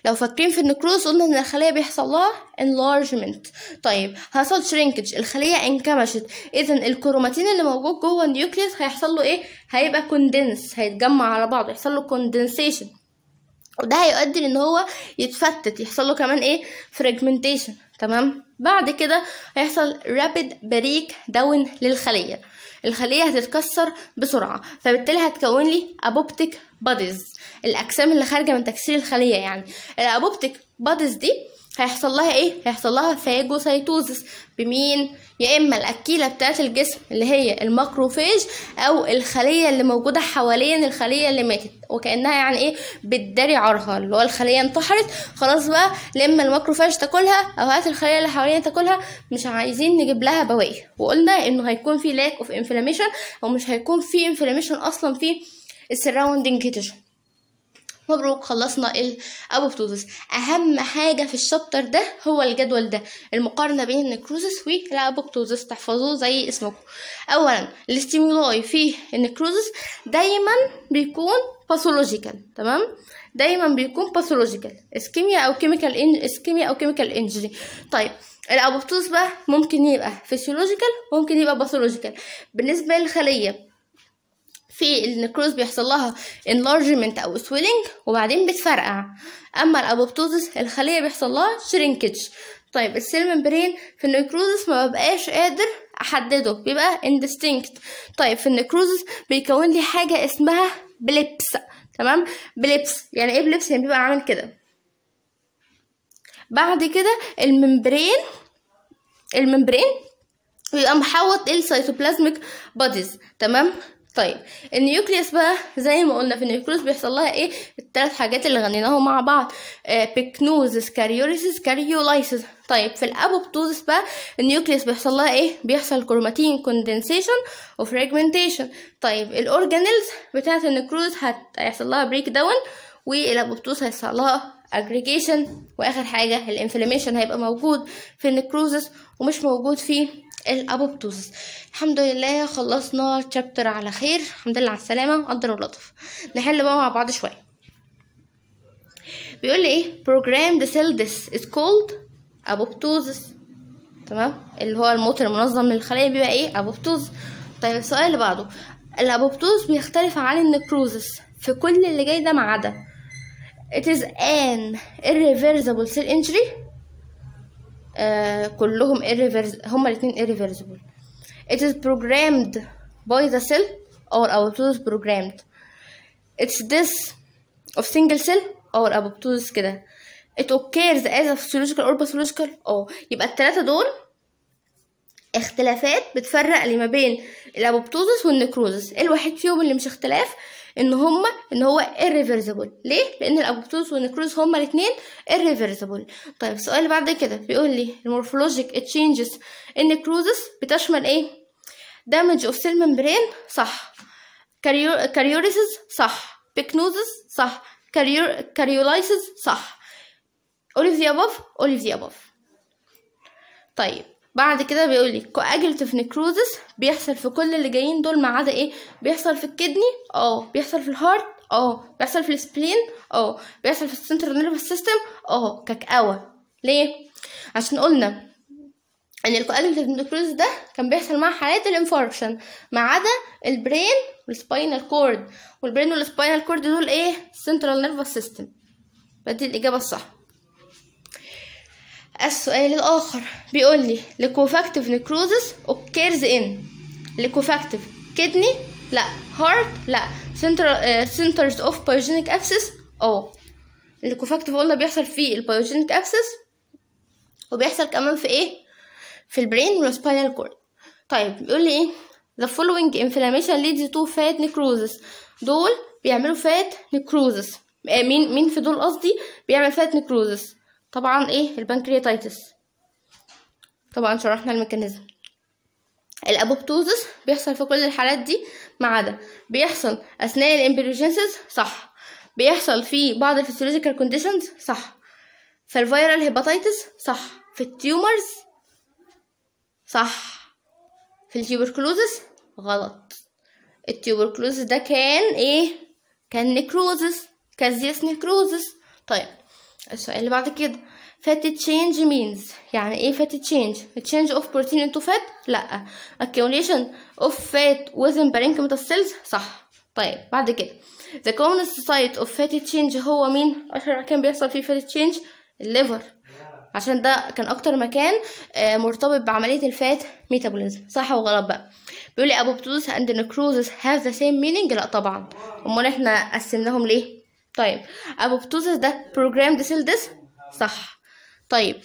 Speaker 1: لو فاكرين في النكروز قلنا ان الخليه بيحصل لها انلارجمنت طيب حصل شرينكج الخليه انكمشت اذا الكروماتين اللي موجود جوه النيوكليوس هيحصل له ايه هيبقى كوندنس هيتجمع على بعض يحصل له كوندنسيشن وده هيؤدي ان هو يتفتت يحصل له كمان ايه فريجمنتيشن تمام بعد كده هيحصل رابيد بريك داون للخليه الخليه هتتكسر بسرعه فبالتالي هتكون لي ابوبتيك بوديز الاجسام اللي خارجه من تكسير الخليه يعني الابوبتيك بوديز دي هيحصل لها ايه هيحصل لها فاجوسيتوزس بمين يا اما الاكيله بتاعه الجسم اللي هي الماكروفاج او الخليه اللي موجوده حوالين الخليه اللي ماتت وكانها يعني ايه بتداري عارها اللي هو الخليه انتحرت خلاص بقى لما الماكروفاج تاكلها او هات الخليه اللي حواليها تاكلها مش عايزين نجيب لها بواقي وقلنا انه هيكون في لاك اوف انفلاميشن او مش هيكون في انفلاميشن اصلا في السراوندينج تيشو مبروك خلصنا الابوبتوزس اهم حاجه في الشابتر ده هو الجدول ده المقارنه بين النكروزس والابوبتوزس تحفظوه زي اسمكم اولا الاستيمولاي في النكروزس دايما بيكون باثولوجيكال تمام دايما بيكون باثولوجيكال اسكيميا او كيميكال إن... اسكيميا او كيميكال انجري طيب الابوبتوزس بقى ممكن يبقى فيسيولوجيكال ممكن يبقى باثولوجيكال بالنسبه للخليه في النكروز بيحصل لها انلارجمنت او سويلنج وبعدين بتفرقع اما الابوبتوزس الخليه بيحصل لها شرينكج طيب السيل ممبرين في النكروزس ما ببقاش قادر احدده بيبقى اندستينكت طيب في النكروزس بيكون لي حاجه اسمها بليبس تمام بليبس يعني ايه بليبس يعني بيبقى عامل كده بعد كده الممبرين الممبرين بيبقى محوط السيتوبلازميك بوديز تمام طيب النيوكليوس بقى زي ما قلنا في النيوكليوس بيحصل لها ايه الثلاث حاجات اللي غنيناهم مع بعض بيكنوزس كاريوريسس كاريولايسس طيب في الابوبتوزس بقى النيوكليوس بيحصل لها ايه بيحصل كروماتين كوندنسيشن وفراجمنتيشن طيب الاورجانيلز بتاعه النكروز هيحصل لها بريك داون والابوبتوز هيحصل لها اجريجيشن واخر حاجه الانفلاميشن هيبقى موجود في النكروزس ومش موجود في الابوبتوزس الحمد لله خلصنا الشابتر على خير الحمد لله على السلامه قدر ولطف نحل بقى مع بعض شويه بيقول لي ايه program the cell this is called apoptosis تمام اللي هو الموت المنظم للخلايا بيبقى ايه apoptosis طيب السؤال اللي بعده الابوبتوز بيختلف عن النكروزس في كل اللي جاي ده ما عدا it is an irreversible cell injury كلهم irreversible هما الاتنين irreversible it is programmed by the cell or apoptosis programmed it's this of single cell or apoptosis كده it occurs as a physiological or pathological اه يبقى التلاتة دول اختلافات بتفرق اللي ما بين الابوبتوزس والنكروزس الوحيد فيهم اللي مش اختلاف ان هما ان هو irreversible ليه لان الابوبتوس والنكروز هما الاثنين irreversible طيب السؤال اللي بعد كده بيقول لي المورفولوجيك changes ان necrosis بتشمل ايه damage of cell membrane صح كاريوريسز صح بيكنوزس صح كاريولايسز صح all of the above all of the above طيب بعد كده بيقولي كواجلتف coagulative necrosis بيحصل في كل اللي جايين دول ما عدا ايه بيحصل في الكدني اه بيحصل في الهارت اه بيحصل في السبلين اه بيحصل في السنتر نيرفس سيستم اه كاكاوا ليه عشان قلنا ان الكواجلتف نيكروز ده كان بيحصل مع حالات الانفاركشن ما عدا البرين والسباينال كورد والبرين والسباينال كورد دول ايه سنترال نيرفس سيستم بدي الاجابه الصح السؤال الآخر بيقول لي ليكوفاكتيف نكروزس اوكيرز ان ليكوفاكتيف كدني لا هارت لا سنتر سنترز اوف بايوجينيك اكسس اه الليكوفاكتيف آه. قلنا بيحصل في البايوجينيك اكسس وبيحصل كمان في ايه في البرين والسباينال كورد طيب بيقول لي ايه the following inflammation leads to fat necrosis دول بيعملوا فات necrosis آه، مين مين في دول قصدي بيعمل فات necrosis طبعا ايه البنكرياتيتس طبعا شرحنا الميكانيزم الابوبتوزس بيحصل في كل الحالات دي ما عدا بيحصل اثناء الامبريجنسز صح بيحصل في بعض الفسيولوجيكال كونديشنز صح في الفيرال هيباتيتس صح في التيومرز صح في التيوبركلوزس غلط التيوبركلوزس ده كان ايه كان نيكروزس كازيس نيكروزس طيب السؤال اللي بعد كده fat change means يعني ايه fat change change of protein into fat لا accumulation of fat within parenchymal cells صح طيب بعد كده the commonest site of fat change هو مين اشهر مكان بيحصل فيه fat change الليفر عشان ده كان اكتر مكان آه، مرتبط بعمليه الفات ميتابوليزم صح وغلط بقى بيقول لي ابوبتوزس اند نكروزس هاف ذا سيم مينينج لا طبعا امال احنا قسمناهم ليه طيب apoptosis ده programmed cell death صح طيب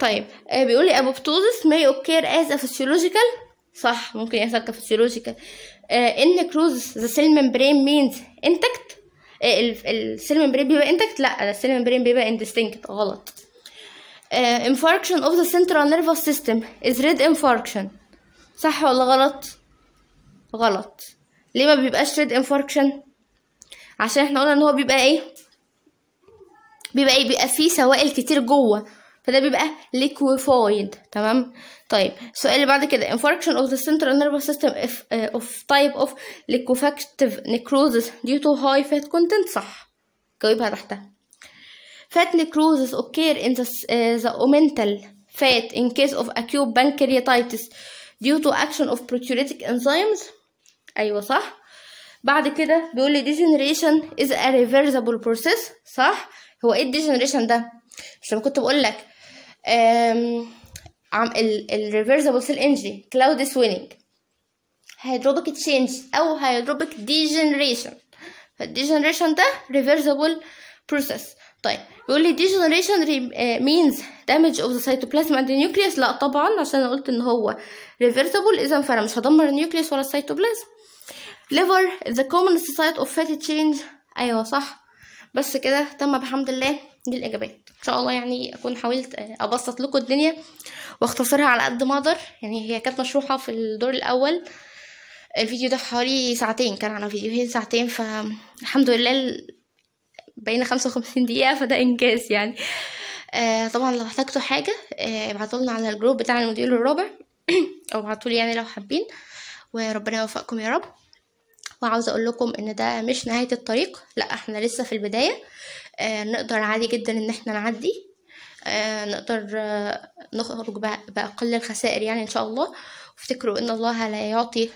Speaker 1: طيب آه بيقول لي apoptosis may occur as a physiological صح ممكن يحصل كفسيولوجيكال آه، ان membrane ذا سيل ممبرين مينز انتكت السيل membrane بيبقى انتكت لا السيل membrane بيبقى اندستنكت غلط انفاركشن اوف ذا سنترال nervous سيستم از ريد انفاركشن صح ولا غلط غلط ليه ما بيبقاش ريد انفاركشن عشان احنا قلنا ان هو بيبقى ايه بيبقى ايه بيبقى فيه سوائل كتير جوه فده بيبقى liquefied تمام طيب السؤال اللي بعد كده infarction of the central nervous system if, uh, of type of liquefactive necrosis due to high fat content صح جاوبها تحتها fat necrosis occur in the, uh, the omental fat in case of acute pancreatitis due to action of proteolytic enzymes ايوه صح بعد كده بيقول لي degeneration is a reversible process صح هو ايه الديجنريشن ده مش لما كنت بقول لك عم الريفرسبل سيل انجري كلاود سويننج هيدروبيك تشينج او هيدروبيك ديجنريشن فالديجنريشن ده ريفرسبل بروسيس طيب بيقول لي ديجنريشن مينز دامج اوف ذا سيتوبلازم اند النيوكليوس لا طبعا عشان انا قلت ان هو ريفرسبل اذا فانا مش هدمر النيوكليوس ولا السيتوبلازم liver is the commonest site of fatty change ايوه صح بس كده تم بحمد الله دي الاجابات ان شاء الله يعني اكون حاولت آه، ابسط لكم الدنيا واختصرها على قد ما اقدر يعني هي كانت مشروحه في الدور الاول الفيديو ده حوالي ساعتين كان على فيديوهين ساعتين فالحمد لله بين خمسة وخمسين دقيقة فده إنجاز يعني آه طبعا لو احتجتوا حاجة آه ابعتولنا على الجروب بتاع الموديول الرابع أو ابعتولي يعني لو حابين وربنا يوفقكم يا رب وعاوزه اقول لكم ان ده مش نهايه الطريق لا احنا لسه في البدايه آه، نقدر عادي جدا ان احنا نعدي آه، نقدر آه، نخرج باقل الخسائر يعني ان شاء الله وافتكروا ان الله لا يعطي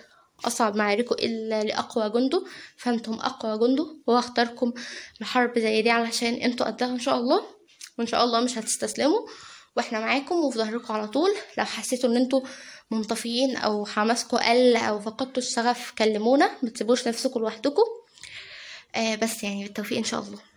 Speaker 1: أصعب معاركه إلا لأقوى جنده فأنتم أقوى جنده هو اختاركم لحرب زي دي علشان انتوا قدها إن شاء الله وإن شاء الله مش هتستسلموا وإحنا معاكم وفي ظهركم على طول لو حسيتوا إن انتوا منطفيين او حماسكم قل او فقدتوا الشغف كلمونا متسيبوش نفسكم لوحدكم آه بس يعني بالتوفيق ان شاء الله